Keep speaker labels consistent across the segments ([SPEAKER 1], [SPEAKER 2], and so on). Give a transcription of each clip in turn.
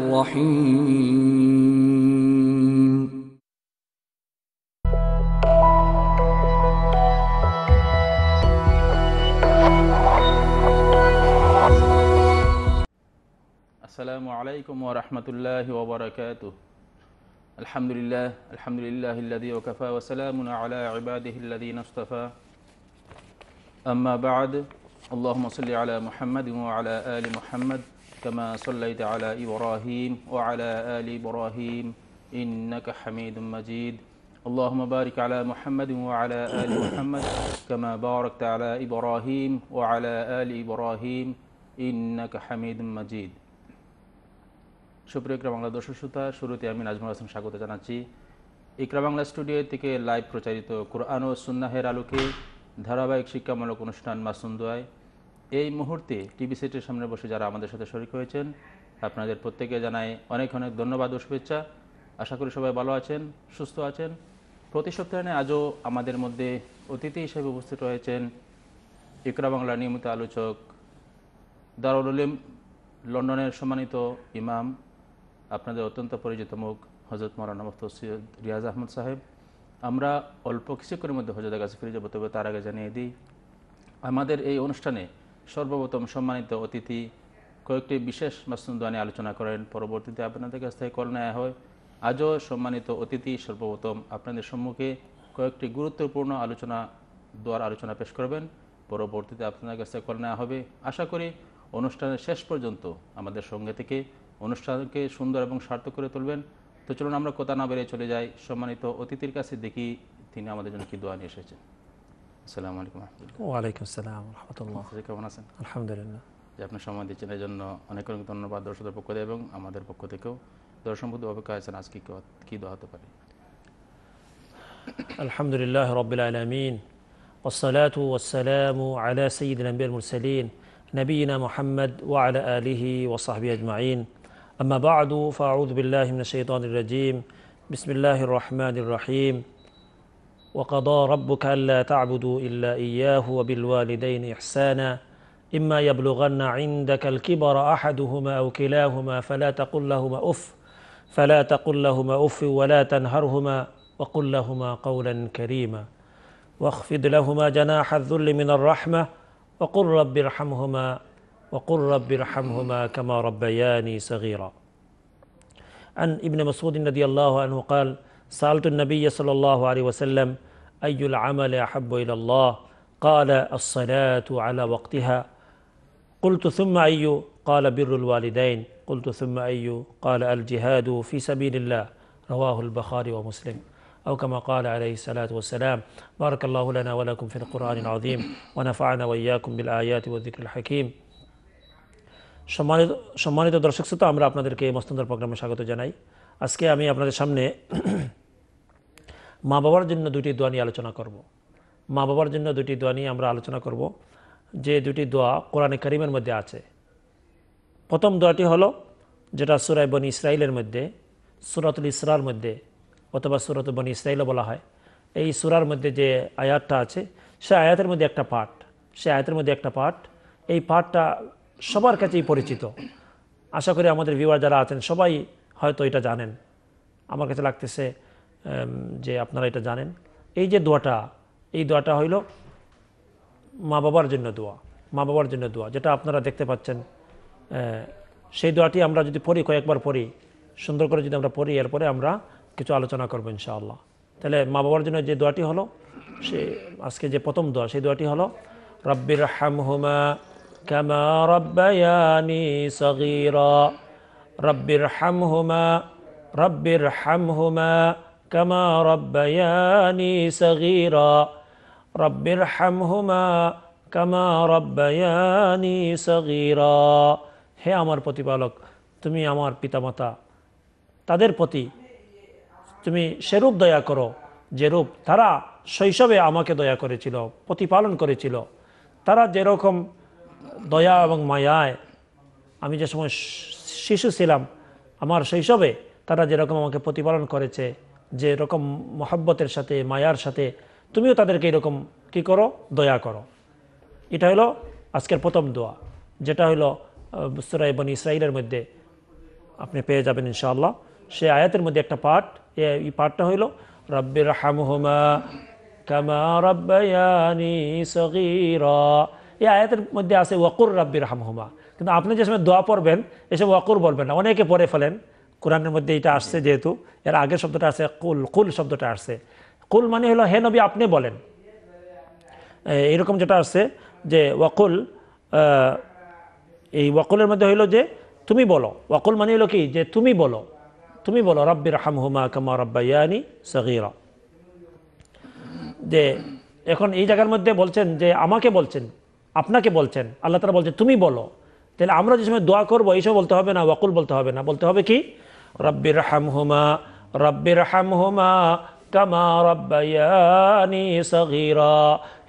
[SPEAKER 1] الرحيم
[SPEAKER 2] السلام عليكم ورحمة الله وبركاته الحمد لله الحمد لله الذي وكفى وسلام على عباده الذين اصطفى أما بعد اللهم صل على محمد وعلى آل محمد كما صليت على إبراهيم وعلى آل إبراهيم إنك حميد مجيد اللهم بارك على محمد وعلى آل محمد كما باركت على إبراهيم وعلى آل إبراهيم إنك حميد مجيد সুপ্রিয় ইকরা বাংলা দর্শক শ্রোতা শুরুতে আমি নাজমুল হাসান স্বাগত জানাচ্ছি ইকরা বাংলা স্টুডিও থেকে লাইভ প্রচারিত কোরআন ও সুন্নাহের আলোকে ধারাবাহিক শিক্ষামূলক অনুষ্ঠান মাসুন্দোয়ায় এই মুহূর্তে টিভি সেটের সামনে বসে যারা আমাদের সাথে শরিক হয়েছেন আপনাদের প্রত্যেকে জানাই অনেক অনেক ধন্যবাদ ও শুভেচ্ছা আশা করি সবাই ভালো আছেন সুস্থ আছেন প্রতি সপ্তাহে আজও আমাদের মধ্যে অতিথি হিসেবে উপস্থিত রয়েছেন ইকরা বাংলার নিয়মিত আলোচক দারুল উলিম লন্ডনের সম্মানিত ইমাম আপনাদের অত্যন্ত পরিচিত মুখ হজরত মৌলানা মুফত সৈয়দ রিয়াজ আহমদ সাহেব আমরা অল্প কিছুক্ষণের মধ্যে হজরতের কাছে ফিরে যাবো তবে তার আগে জানিয়ে দিই আমাদের এই অনুষ্ঠানে সর্বপ্রথম সম্মানিত অতিথি কয়েকটি বিশেষ মাসুন্দানি আলোচনা করেন পরবর্তীতে আপনাদের কাছ থেকে কল নেওয়া হয় আজও সম্মানিত অতিথি সর্বপ্রথম আপনাদের সম্মুখে কয়েকটি গুরুত্বপূর্ণ আলোচনা দ্বার আলোচনা পেশ করবেন পরবর্তীতে আপনাদের থেকে কল নেওয়া হবে আশা করি অনুষ্ঠানের শেষ পর্যন্ত আমাদের সঙ্গে থেকে অনুষ্ঠানকে সুন্দর এবং সার্থক করে তুলবেন তো চলুন আমরা কথা না বেড়ে চলে যাই সম্মানিত অতিথির কাছে দেখি তিনি আমাদের জন্য কি দোয়া নিয়ে এসেছেন السلام عليكم ورحمه الله
[SPEAKER 1] وعليكم السلام ورحمه الله
[SPEAKER 2] ازيكم انا حسن الحمد لله যে আপনি সময় দিয়েছেন এর জন্য অনেক অনেক ধন্যবাদ দর্শকদের পক্ষ থেকে এবং আমাদের পক্ষ থেকেও দর্শক বন্ধু অপেক্ষা আছেন আজকে কি কি দোয়া হতে পারে
[SPEAKER 1] আলহামদুলিল্লাহ রাব্বিল আলামিন والصلاه والسلام على سيد الانبياء المرسلين نبينا محمد وعلى اله وصحبه اجمعين اما بعد فاعوذ بالله من الشيطان الرجيم بسم الله الرحمن الرحيم وقضى ربك ألا تعبدوا إلا إياه وبالوالدين إحسانا إما يبلغن عندك الكبر أحدهما أو كلاهما فلا تقل لهما أف فلا تقل لهما أف ولا تنهرهما وقل لهما قولا كريما واخفض لهما جناح الذل من الرحمة وقل رب ارحمهما وقل رب ارحمهما كما ربياني صغيرا عن ابن مسعود رضي الله عنه قال: سألت النبي صلى الله عليه وسلم أي العمل أحب إلى الله قال الصلاة على وقتها قلت ثم أي قال بر الوالدين قلت ثم أي قال الجهاد في سبيل الله رواه البخاري ومسلم أو كما قال عليه الصلاة والسلام بارك الله لنا ولكم في القرآن العظيم ونفعنا وإياكم بالآيات والذكر الحكيم সম্মানিত সম্মানিত দর্শক শ্রোতা আমরা আপনাদেরকে এই মস্তন্দর প্রোগ্রামে স্বাগত জানাই আজকে আমি আপনাদের সামনে মা বাবার জন্য দুটি দোয়া নিয়ে আলোচনা করব। মা বাবার জন্য দুটি দোয়া নিয়ে আমরা আলোচনা করব যে দুটি দোয়া কোরআনে করিমের মধ্যে আছে প্রথম দোয়াটি হলো যেটা সুরাই বনি ইসরায়েলের মধ্যে সুরাতুল ইসরার মধ্যে অথবা সুরাত বনি ইসরায়েলও বলা হয় এই সুরার মধ্যে যে আয়াতটা আছে সে আয়াতের মধ্যে একটা পাঠ সে আয়াতের মধ্যে একটা পাঠ এই পাঠটা সবার কাছেই পরিচিত আশা করি আমাদের ভিউয়ার যারা আছেন সবাই হয়তো এটা জানেন আমার কাছে লাগতেছে যে আপনারা এটা জানেন এই যে দোয়াটা এই দোয়াটা হইল মা বাবার জন্য দোয়া মা বাবার জন্য দোয়া যেটা আপনারা দেখতে পাচ্ছেন সেই দোয়াটি আমরা যদি পড়ি কয়েকবার পড়ি সুন্দর করে যদি আমরা পড়ি এরপরে আমরা কিছু আলোচনা করবো ইনশাআল্লাহ তাহলে মা বাবার জন্য যে দোয়াটি হলো সে আজকে যে প্রথম দোয়া সেই দোয়াটি হলো রব্বির রব্বায়ানি كما রব্বির হ্যাম হুমা রব্বির رب হুমা كما ربياني صغيرا رب ارحمهما কামা রব্বায়ানি সগীরা হে আমার প্রতিপালক তুমি আমার পিতামাতা তাদের প্রতি তুমি সেরূপ দয়া করো যেরূপ তারা শৈশবে আমাকে দয়া করেছিল প্রতিপালন করেছিল তারা যেরকম দয়া এবং মায়ায় আমি যে সময় শিশু ছিলাম আমার শৈশবে তারা যেরকম আমাকে প্রতিপালন করেছে যে রকম মহাব্বতের সাথে মায়ার সাথে তুমিও তাদেরকে এরকম কি করো দয়া করো এটা হলো আজকের প্রথম দোয়া যেটা হলো সুরাই বনি ইসরাইলের মধ্যে আপনি পেয়ে যাবেন ইনশাআল্লাহ সে আয়াতের মধ্যে একটা পাঠ এই পাঠটা হইল রব্বির হামহুমা কামা রব্বায়ানি সগীরা এই আয়াতের মধ্যে আছে ওয়াকুর রব্বির হামহুমা কিন্তু আপনি যে সময় দোয়া পড়বেন এসব ওয়াকুর বলবেন না অনেকে পড়ে ফেলেন কোরআনের মধ্যে এটা আসছে যেহেতু এর আগের শব্দটা আছে কুল কুল শব্দটা আসছে কুল মানে হলো হে নবী আপনি বলেন এরকম যেটা আসছে যে ওয়াকুল এই ওয়াকুলের মধ্যে হইলো যে তুমি বলো ওয়াকুল মানে হলো কি যে তুমি বলো তুমি বলো রব্বির হুমা কামা রব্বাইয়ানি সগির যে এখন এই জায়গার মধ্যে বলছেন যে আমাকে বলছেন আপনাকে বলছেন আল্লাহ তারা বলছেন তুমি বলো তাহলে আমরা যে সময় দোয়া করবো এইসব বলতে হবে না ওয়াকুল বলতে হবে না বলতে হবে কি রব্বির হামহুমা রব্বির হামহুমা কামা রব্বায়ানি সগীরা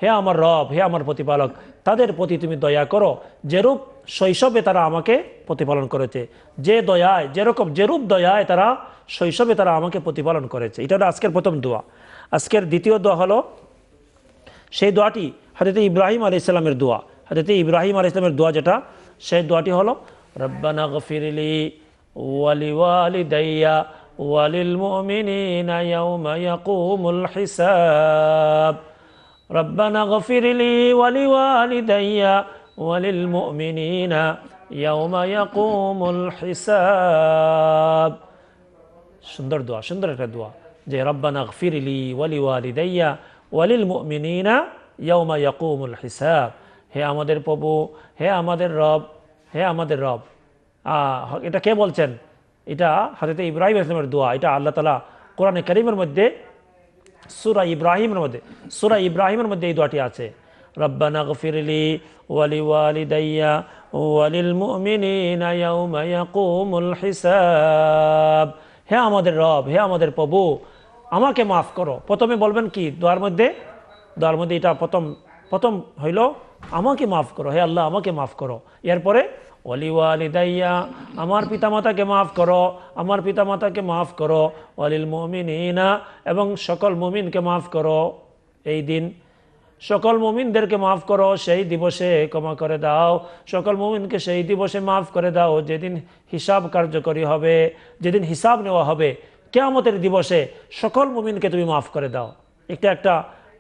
[SPEAKER 1] হে আমার রব হে আমার প্রতিপালক তাদের প্রতি তুমি দয়া করো যেরূপ শৈশবে তারা আমাকে প্রতিপালন করেছে যে দয়ায় যেরকম যেরূপ দয়ায় তারা শৈশবে তারা আমাকে প্রতিপালন করেছে এটা হলো আজকের প্রথম দোয়া আজকের দ্বিতীয় দোয়া হলো সেই দোয়াটি হাতে ইব্রাহিম আলি ইসলামের দোয়া হাতে ইব্রাহিম আলি ইসলামের দোয়া যেটা সেই দোয়াটি হলো রব্বানা গফিরলি ولوالدي وللمؤمنين يوم يقوم الحساب ربنا اغفر لي ولوالدي وللمؤمنين يوم يقوم الحساب شندر دعاء شندر الدعاء جي ربنا اغفر لي ولوالدي وللمؤمنين يوم يقوم الحساب هي امادر بابو هي امادر رب هي امادر رب এটা কে বলছেন এটা হজরত ইব্রাহিম ইসলামের দোয়া এটা আল্লাহ তালা কোরআনে করিমের মধ্যে সুরা ইব্রাহিমের মধ্যে সুরা ইব্রাহিমের মধ্যে এই দোয়াটি আছে রব্বানা গফিরলি ওয়ালি ওয়ালিদাইয়া ওয়ালিল মুমিনিনা ইয়াউমা ইয়াকুমুল হিসাব হে আমাদের রব হে আমাদের প্রভু আমাকে মাফ করো প্রথমে বলবেন কি দোয়ার মধ্যে দোয়ার মধ্যে এটা প্রথম প্রথম হইল আমাকে মাফ করো হে আল্লাহ আমাকে মাফ করো এরপরে ওয়ালিওয়ালিদাইয়া আমার পিতামাতাকে মাফ করো আমার পিতামাতাকে মাফ করো অলিল মমিন ইনা এবং সকল মমিনকে মাফ করো এই দিন সকল মুমিনদেরকে মাফ করো সেই দিবসে ক্ষমা করে দাও সকল মুমিনকে সেই দিবসে মাফ করে দাও যেদিন হিসাব কার্যকরী হবে যেদিন হিসাব নেওয়া হবে কেয়ামতের দিবসে সকল মুমিনকে তুমি মাফ করে দাও একটা একটা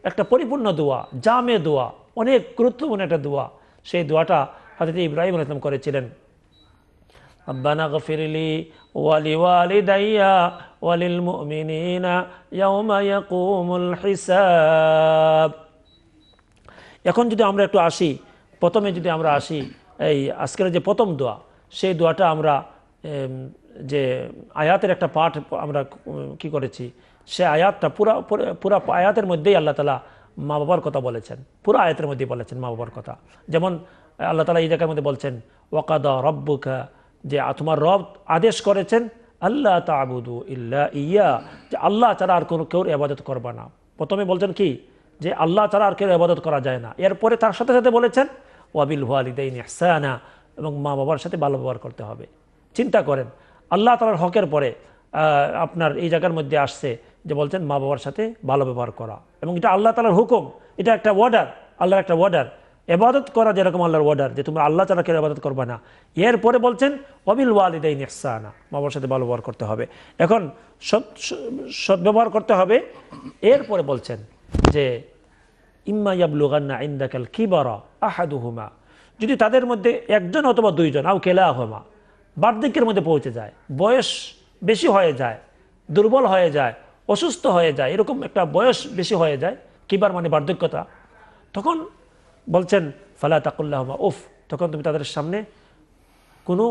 [SPEAKER 1] একটা পরিপূর্ণ দোয়া জামে দোয়া অনেক গুরুত্বপূর্ণ একটা দোয়া সেই দোয়াটা হাজরত ইব্রাহিম আলাইসলাম করেছিলেন ربنا اغفر ওয়ালি ওয়ালি দাইয়া يوم يقوم এখন যদি আমরা একটু আসি প্রথমে যদি আমরা আসি এই আজকের যে প্রথম দোয়া সেই দোয়াটা আমরা যে আয়াতের একটা পাঠ আমরা কি করেছি সে আয়াতটা পুরা পুরা আয়াতের মধ্যেই আল্লাহ তালা মা বাবার কথা বলেছেন পুরো আয়াতের মধ্যেই বলেছেন মা বাবার কথা যেমন আল্লাহ তালা এই জায়গার মধ্যে বলছেন ওয়াকাদা রব্বুকা যে তোমার রব আদেশ করেছেন আল্লাহ তাবুদু ইল্লা ইয়া যে আল্লাহ ছাড়া আর কোনো কেউ এবাদত করবা না প্রথমে বলছেন কি যে আল্লাহ ছাড়া আর কেউ এবাদত করা যায় না এরপরে তার সাথে সাথে বলেছেন ওয়াবিল ওয়ালিদাইন ইহসানা এবং মা বাবার সাথে ভালো ব্যবহার করতে হবে চিন্তা করেন আল্লাহ তালার হকের পরে আপনার এই জায়গার মধ্যে আসছে যে বলছেন মা বাবার সাথে ভালো ব্যবহার করা এবং এটা আল্লাহ তালার হুকুম এটা একটা অর্ডার আল্লাহর একটা অর্ডার এবাদত করা যেরকম আল্লাহর অর্ডার যে তুমি আল্লাহ ছাড়া কেউ আবাদত করবে না এরপরে বলছেন অবিল ওয়ালিদাই নিঃসানা বাবার সাথে ভালো ব্যবহার করতে হবে এখন সৎ সদ্ব্যবহার করতে হবে এরপরে বলছেন যে ইম্মা ইয়াবলুগান্না ইন্দাকাল আহাদু হুমা যদি তাদের মধ্যে একজন অথবা দুইজন আও কেলা হোমা বার্ধক্যের মধ্যে পৌঁছে যায় বয়স বেশি হয়ে যায় দুর্বল হয়ে যায় অসুস্থ হয়ে যায় এরকম একটা বয়স বেশি হয়ে যায় কিবার মানে বার্ধক্যতা তখন বলছেন ফালা তাকুল্লাহমা উফ তখন তুমি তাদের সামনে কোনো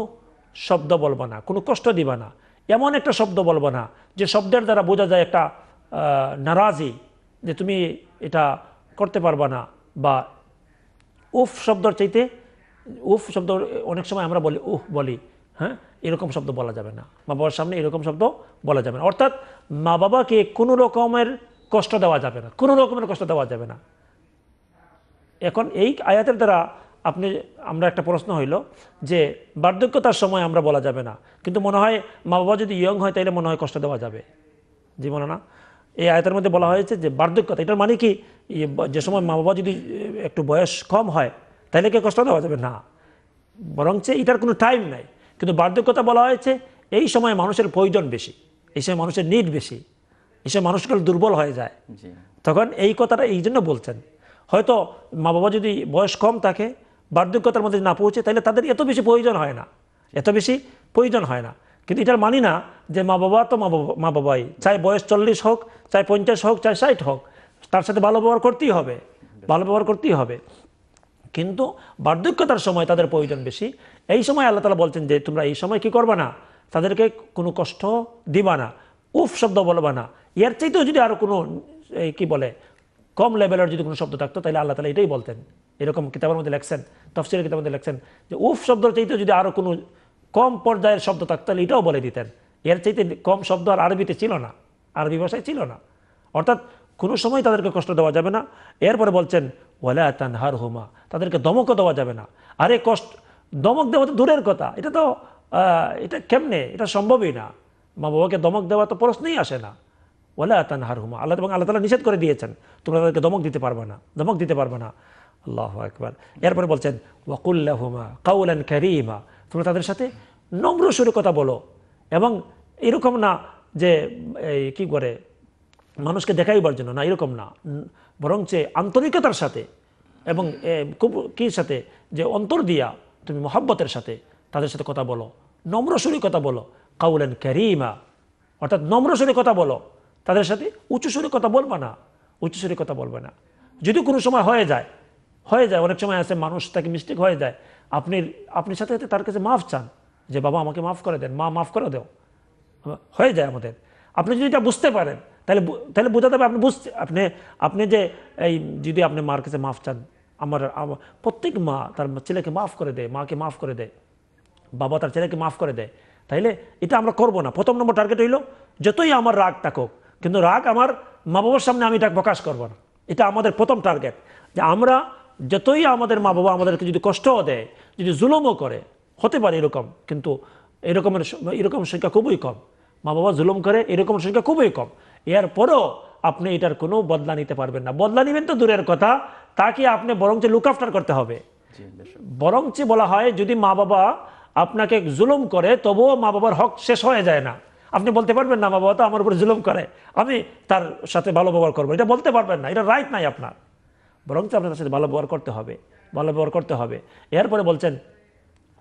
[SPEAKER 1] শব্দ বলবো না কোনো কষ্ট দিবা না এমন একটা শব্দ বলবো না যে শব্দের দ্বারা বোঝা যায় একটা নারাজি যে তুমি এটা করতে পারবে না বা উফ শব্দর চাইতে উফ শব্দ অনেক সময় আমরা বলি উহ বলি হ্যাঁ এরকম শব্দ বলা যাবে না মা বাবার সামনে এরকম শব্দ বলা যাবে না অর্থাৎ মা বাবাকে কোনো রকমের কষ্ট দেওয়া যাবে না কোনো রকমের কষ্ট দেওয়া যাবে না এখন এই আয়াতের দ্বারা আপনি আমরা একটা প্রশ্ন হইল যে বার্ধক্যতার সময় আমরা বলা যাবে না কিন্তু মনে হয় মা বাবা যদি ইয়ং হয় তাহলে মনে হয় কষ্ট দেওয়া যাবে জি মনে না এই আয়তের মধ্যে বলা হয়েছে যে বার্ধক্যতা এটার মানে কি যে সময় মা বাবা যদি একটু বয়স কম হয় তাহলে কি কষ্ট দেওয়া যাবে না বরং বরঞ্চ এটার কোনো টাইম নাই কিন্তু বার্ধক্যতা বলা হয়েছে এই সময় মানুষের প্রয়োজন বেশি এই সময় মানুষের নিড বেশি এই সময় মানুষগুলো দুর্বল হয়ে যায় তখন এই কথাটা এই জন্য বলছেন হয়তো মা বাবা যদি বয়স কম থাকে বার্ধক্যতার মধ্যে না পৌঁছে তাহলে তাদের এত বেশি প্রয়োজন হয় না এত বেশি প্রয়োজন হয় না কিন্তু এটার মানি না যে মা বাবা তো মা বাবা মা বাবাই চাই বয়স চল্লিশ হোক চাই পঞ্চাশ হোক চাই ষাট হোক তার সাথে ভালো ব্যবহার করতেই হবে ভালো ব্যবহার করতেই হবে কিন্তু বার্ধক্যতার সময় তাদের প্রয়োজন বেশি এই সময় আল্লাহ তালা বলছেন যে তোমরা এই সময় কি করবা না তাদেরকে কোনো কষ্ট দিবা না উফ শব্দ বলবা না এর চাইতেও যদি আরও কোনো এই কী বলে কম লেভেলের যদি কোনো শব্দ থাকতো তাহলে আল্লাহ তালা এটাই বলতেন এরকম কিতাবের মধ্যে লেখছেন তফসিলের কিতাবের মধ্যে লেখছেন যে উফ শব্দ চাইতে যদি আরও কোনো কম পর্যায়ের শব্দ থাকতো তাহলে এটাও বলে দিতেন এর চাইতে কম শব্দ আর আরবিতে ছিল না আরবি ভাষায় ছিল না অর্থাৎ কোনো সময় তাদেরকে কষ্ট দেওয়া যাবে না এরপরে বলছেন ওয়ালা হার হুমা তাদেরকে দমকও দেওয়া যাবে না আরে কষ্ট দমক দেওয়া তো দূরের কথা এটা তো এটা কেমনে এটা সম্ভবই না মা বাবাকে দমক দেওয়া তো প্রশ্নেই আসে না ওলা তান হুমা আল্লাহ এবং আল্লাহ নিষেধ করে দিয়েছেন তোমরা তাদেরকে দমক দিতে পারবে না দমক দিতে পারবে না আল্লাহ একবার এরপরে বলছেন ওয়াকুল্লাহুমা কাউলান ক্যারিমা তোমরা তাদের সাথে নম্র সুরে কথা বলো এবং এরকম না যে এই কী করে মানুষকে দেখাইবার জন্য না এরকম না বরং বরঞ্চ আন্তরিকতার সাথে এবং খুব কী সাথে যে অন্তর দিয়া তুমি মহাব্বতের সাথে তাদের সাথে কথা বলো নম্র সুরে কথা বলো কাউলেন ক্যারিমা অর্থাৎ নম্র সুরে কথা বলো তাদের সাথে উচ্চস্বরে কথা বলবে না উচ্চস্বরে কথা বলবে না যদি কোনো সময় হয়ে যায় হয়ে যায় অনেক সময় আছে মানুষ তাকে মিস্টেক হয়ে যায় আপনি আপনি সাথে সাথে তার কাছে মাফ চান যে বাবা আমাকে মাফ করে দেন মা মাফ করে দেও হয়ে যায় আমাদের আপনি যদি এটা বুঝতে পারেন তাহলে তাহলে বোঝাতে হবে আপনি বুঝতে আপনি আপনি যে এই যদি আপনি মার কাছে মাফ চান আমার প্রত্যেক মা তার ছেলেকে মাফ করে দেয় মাকে মাফ করে দেয় বাবা তার ছেলেকে মাফ করে দেয় তাইলে এটা আমরা করব না প্রথম নম্বর টার্গেট হইল যতই আমার রাগ থাকুক কিন্তু রাগ আমার মা বাবার সামনে আমি এটা প্রকাশ করবো না এটা আমাদের প্রথম টার্গেট যে আমরা যতই আমাদের মা বাবা আমাদেরকে যদি কষ্টও দেয় যদি জুলুমও করে হতে পারে এরকম কিন্তু এরকমের এরকম সংখ্যা খুবই কম মা বাবা জুলুম করে এরকম সংখ্যা খুবই কম এর পরও আপনি এটার কোনো বদলা নিতে পারবেন না বদলা নেবেন তো দূরের কথা তাকে আপনি বরঞ্চ লুক আফটার করতে হবে বরঞ্চ বলা হয় যদি মা বাবা আপনাকে জুলুম করে তবুও মা বাবার হক শেষ হয়ে যায় না আপনি বলতে পারবেন না মা বাবা তো আমার উপরে জুলুম করে আমি তার সাথে ভালো ব্যবহার করবো এটা বলতে পারবেন না এটা রাইট নাই আপনার বরঞ্চ আপনার সাথে ভালো ব্যবহার করতে হবে ভালো ব্যবহার করতে হবে এরপরে বলছেন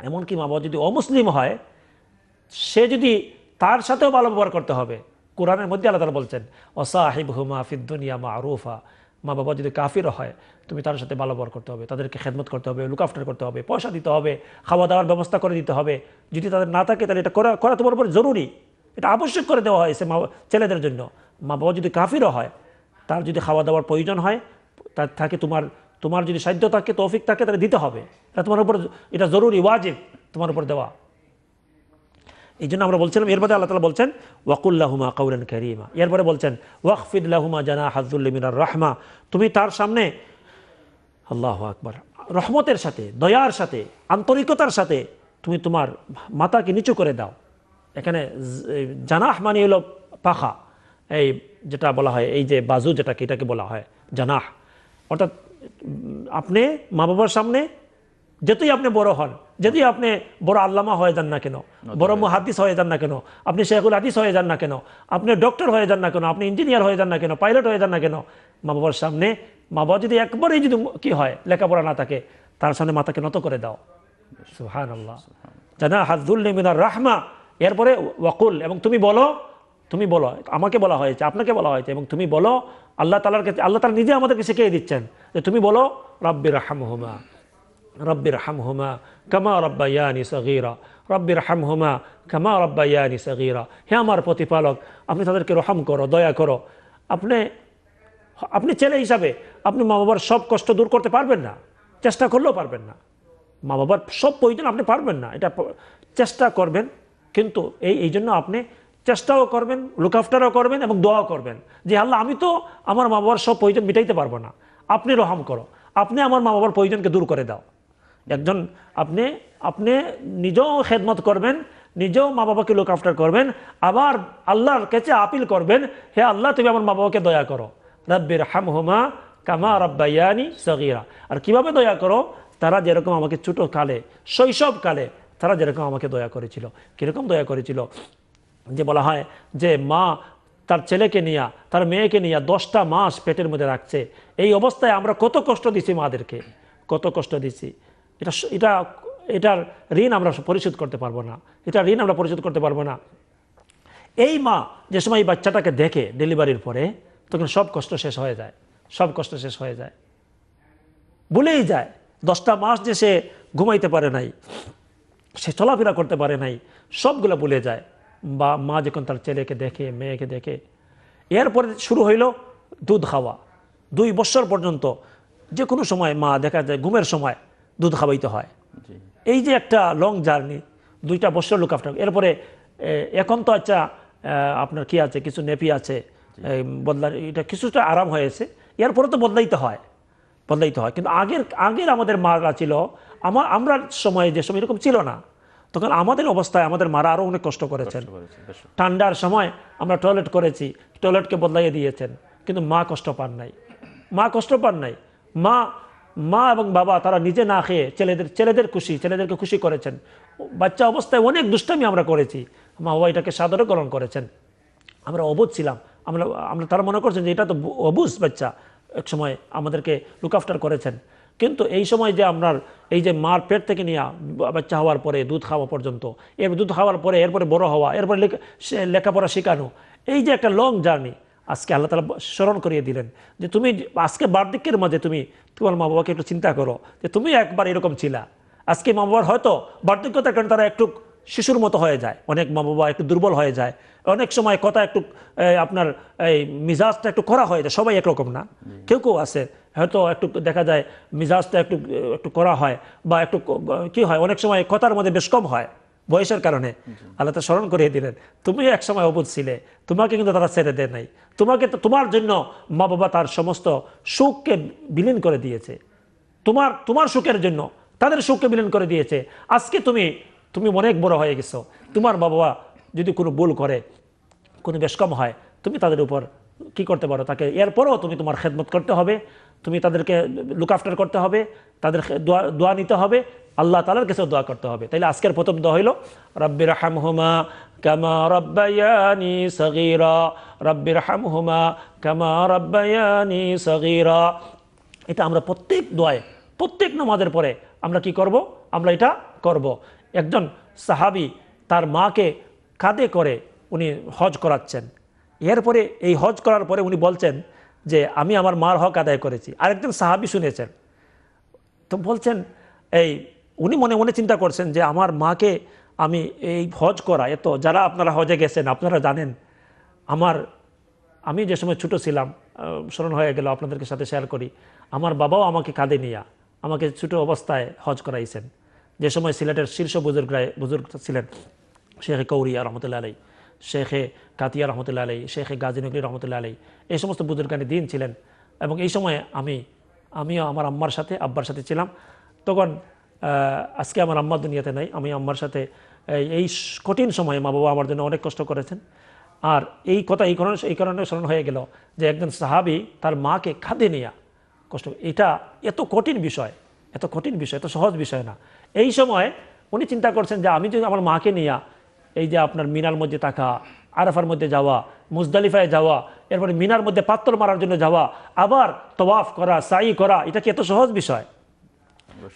[SPEAKER 1] এমনকি মা বাবা যদি অমুসলিম হয় সে যদি তার সাথেও ভালো ব্যবহার করতে হবে কোরআনের মধ্যে আলাদা তারা বলছেন আহিব হুমা ফিদ্দুনিয়া মা আরুফা মা বাবা যদি কাফির হয় তুমি তার সাথে ভালো ব্যবহার করতে হবে তাদেরকে খেদমত করতে হবে লুক আফটার করতে হবে পয়সা দিতে হবে খাওয়া দাওয়ার ব্যবস্থা করে দিতে হবে যদি তাদের না থাকে তাহলে এটা করা করা তোমার উপর জরুরি এটা আবশ্যক করে দেওয়া হয়েছে মা ছেলেদের জন্য মা বাবা যদি কাফিরও হয় তার যদি খাওয়া দাওয়ার প্রয়োজন হয় তার থাকে তোমার তোমার যদি সাধ্য থাকে তৌফিক থাকে তাহলে দিতে হবে এটা তোমার উপর এটা জরুরি ওয়াজিব তোমার উপর দেওয়া এই জন্য আমরা বলছিলাম এর আল্লাহ তালা বলছেন ওয়াকুল্লাহুমা কাউরান করিমা এরপরে বলছেন ওয়াকফিদুল্লাহুমা জানা হাজুল্লিমিনার রহমা তুমি তার সামনে আল্লাহ আকবার রহমতের সাথে দয়ার সাথে আন্তরিকতার সাথে তুমি তোমার মাতাকে নিচু করে দাও এখানে জানাহ মানে হলো পাখা এই যেটা বলা হয় এই যে বাজু যেটা এটাকে বলা হয় জানাহ অর্থাৎ আপনি মা বাবার সামনে যেতেই আপনি বড় হন যেতেই আপনি বড় আল্লামা হয়ে যান না কেন বড় মুহাদ্দিস হয়ে যান না কেন আপনি শেখুল হাদিস হয়ে যান না কেন আপনি ডক্টর হয়ে যান না কেন আপনি ইঞ্জিনিয়ার হয়ে যান না কেন পাইলট হয়ে যান না কেন মা বাবার সামনে মা বাবা যদি একবারেই যদি কি হয় লেখাপড়া না থাকে তার সামনে মাতাকে নত করে দাও সুহান আল্লাহ জানা হাজুল রাহমা এরপরে ওয়াকুল এবং তুমি বলো তুমি বলো আমাকে বলা হয়েছে আপনাকে বলা হয়েছে এবং তুমি বলো আল্লাহ তালার কাছে আল্লাহ তালা নিজে আমাদেরকে শিখিয়ে দিচ্ছেন যে তুমি বলো রব্বির হামহুমা রব্বির হামহুমা কামা রব্বাইয়ানি সগিরা রব্বির হামহুমা কামা রব্বাইয়ানি সগিরা হে আমার প্রতিপালক আপনি তাদেরকে রহম করো দয়া করো আপনি আপনি ছেলে হিসাবে আপনি মা বাবার সব কষ্ট দূর করতে পারবেন না চেষ্টা করলেও পারবেন না মা বাবার সব প্রয়োজন আপনি পারবেন না এটা চেষ্টা করবেন কিন্তু এই এই জন্য আপনি চেষ্টাও করবেন লুক আফটারও করবেন এবং দোয়াও করবেন যে আল্লাহ আমি তো আমার মা বাবার সব প্রয়োজন মিটাইতে পারবো না আপনি রহম করো আপনি আমার মা বাবার প্রয়োজনকে দূর করে দাও একজন আপনি আপনি নিজেও খেদমত করবেন নিজেও মা বাবাকে লুক আফটার করবেন আবার আল্লাহর কাছে আপিল করবেন হে আল্লাহ তুমি আমার মা বাবাকে দয়া করো রব্বির হাম হুমা কামা রব্বাইয়ানি সগিরা আর কিভাবে দয়া করো তারা যেরকম আমাকে ছোটো কালে শৈশব কালে তারা যেরকম আমাকে দয়া করেছিল কীরকম দয়া করেছিল যে বলা হয় যে মা তার ছেলেকে নিয়ে তার মেয়েকে নিয়ে দশটা মাস পেটের মধ্যে রাখছে এই অবস্থায় আমরা কত কষ্ট দিছি মাদেরকে কত কষ্ট দিছি এটা এটা এটার ঋণ আমরা পরিশোধ করতে পারবো না এটা ঋণ আমরা পরিশোধ করতে পারবো না এই মা যে সময় এই বাচ্চাটাকে দেখে ডেলিভারির পরে তখন সব কষ্ট শেষ হয়ে যায় সব কষ্ট শেষ হয়ে যায় বলেই যায় দশটা মাস যে সে ঘুমাইতে পারে নাই সে চলাফেরা করতে পারে নাই সবগুলো ভুলে যায় বা মা যখন তার ছেলেকে দেখে মেয়েকে দেখে এরপরে শুরু হইল দুধ খাওয়া দুই বছর পর্যন্ত যে কোনো সময় মা দেখা যায় ঘুমের সময় দুধ খাওয়াইতে হয় এই যে একটা লং জার্নি দুইটা বছর লুক আফটার এরপরে এখন তো আচ্ছা আপনার কি আছে কিছু নেপি আছে বদলা এটা কিছুটা আরাম হয়েছে এরপরে তো বদলাইতে হয় বদলাইতে হয় কিন্তু আগের আগের আমাদের মারা ছিল আমার আমরা সময়ে যে সময় এরকম ছিল না তখন আমাদের অবস্থায় আমাদের মারা আরও অনেক কষ্ট করেছেন ঠান্ডার সময় আমরা টয়লেট করেছি টয়লেটকে বদলাইয়ে দিয়েছেন কিন্তু মা কষ্ট পান নাই মা কষ্ট পান নাই মা মা এবং বাবা তারা নিজে না খেয়ে ছেলেদের ছেলেদের খুশি ছেলেদেরকে খুশি করেছেন বাচ্চা অবস্থায় অনেক দুষ্টামি আমরা করেছি মা বাবা এটাকে সাদরে গ্রহণ করেছেন আমরা অবুধ ছিলাম আমরা আমরা তারা মনে করছেন যে এটা তো অবুজ বাচ্চা এক সময় আমাদেরকে লুক আফটার করেছেন কিন্তু এই সময় যে আপনার এই যে মার পেট থেকে নিয়ে বাচ্চা হওয়ার পরে দুধ খাওয়া পর্যন্ত এর দুধ খাওয়ার পরে এরপরে বড় হওয়া এরপরে লেখাপড়া শেখানো এই যে একটা লং জার্নি আজকে আল্লাহ তালা স্মরণ করিয়ে দিলেন যে তুমি আজকে বার্ধক্যের মাঝে তুমি তোমার মা বাবাকে একটু চিন্তা করো যে তুমি একবার এরকম ছিলা আজকে মা বাবার হয়তো বার্ধক্যতার কারণে তারা একটু শিশুর মতো হয়ে যায় অনেক মা বাবা একটু দুর্বল হয়ে যায় অনেক সময় কথা একটু আপনার এই মিজাজটা একটু করা হয়ে যায় সবাই একরকম না কেউ কেউ আছে হয়তো একটু দেখা যায় মিজাজটা একটু একটু করা হয় বা একটু কি হয় অনেক সময় কথার মধ্যে বেশ কম হয় বয়সের কারণে আল্লাহ তা স্মরণ করিয়ে দিলেন তুমি এক সময় অবুধ ছিলে তোমাকে কিন্তু তারা ছেড়ে দেয় নাই তোমাকে তোমার জন্য মা বাবা তার সমস্ত সুখকে বিলীন করে দিয়েছে তোমার তোমার সুখের জন্য তাদের সুখকে বিলীন করে দিয়েছে আজকে তুমি তুমি অনেক বড় হয়ে গেছো তোমার বাবা যদি কোনো ভুল করে কোনো বেশ কম হয় তুমি তাদের উপর কি করতে পারো তাকে এরপরও তুমি তোমার খেদমত করতে হবে তুমি তাদেরকে লুক আফটার করতে হবে তাদের দোয়া দোয়া নিতে হবে আল্লাহ তালার কাছেও দোয়া করতে হবে তাইলে আজকের প্রথম দোয়া হইল রাহাম হুমা কামা রব্বায়ানি রব্বি রাহাম হুমা কামা রব্বায়ানি সগীরা এটা আমরা প্রত্যেক দোয়ায় প্রত্যেক নমাজের পরে আমরা কি করব আমরা এটা করব। একজন সাহাবি তার মাকে কাঁধে করে উনি হজ করাচ্ছেন এরপরে এই হজ করার পরে উনি বলছেন যে আমি আমার মার হক আদায় করেছি আরেকজন সাহাবি শুনেছেন তো বলছেন এই উনি মনে মনে চিন্তা করছেন যে আমার মাকে আমি এই হজ করা এত যারা আপনারা হজে গেছেন আপনারা জানেন আমার আমি যে সময় ছোটো ছিলাম স্মরণ হয়ে গেল আপনাদেরকে সাথে শেয়ার করি আমার বাবাও আমাকে কাঁদে নিয়া আমাকে ছোটো অবস্থায় হজ করাইছেন যে সময় সিলেটের শীর্ষ রায় বুজুর্গ ছিলেন শেখে কৌরিয়া রহমতুল্লাহ আলাই শেখে কাতিয়া রহমতুল্লাহ আলাই শেখে গাজীনগরী রহমতুল্লাহ আলী এই সমস্ত বুজুর্গানি দিন ছিলেন এবং এই সময়ে আমি আমিও আমার আম্মার সাথে আব্বার সাথে ছিলাম তখন আজকে আমার আম্মার দুনিয়াতে নাই আমি আম্মার সাথে এই কঠিন সময়ে মা বাবা আমার জন্য অনেক কষ্ট করেছেন আর এই কথা এই কারণে এই কারণে স্মরণ হয়ে গেল যে একজন সাহাবি তার মাকে খাদে নিয়া কষ্ট এটা এত কঠিন বিষয় এত কঠিন বিষয় এত সহজ বিষয় না এই সময় উনি চিন্তা করছেন যে আমি যদি আমার মাকে নিয়ে এই যে আপনার মিনার মধ্যে থাকা আরাফার মধ্যে যাওয়া মুজদালিফায় যাওয়া এরপরে মিনার মধ্যে পাত্র মারার জন্য যাওয়া আবার তওয়াফ করা সাই করা এটা কি এত সহজ বিষয়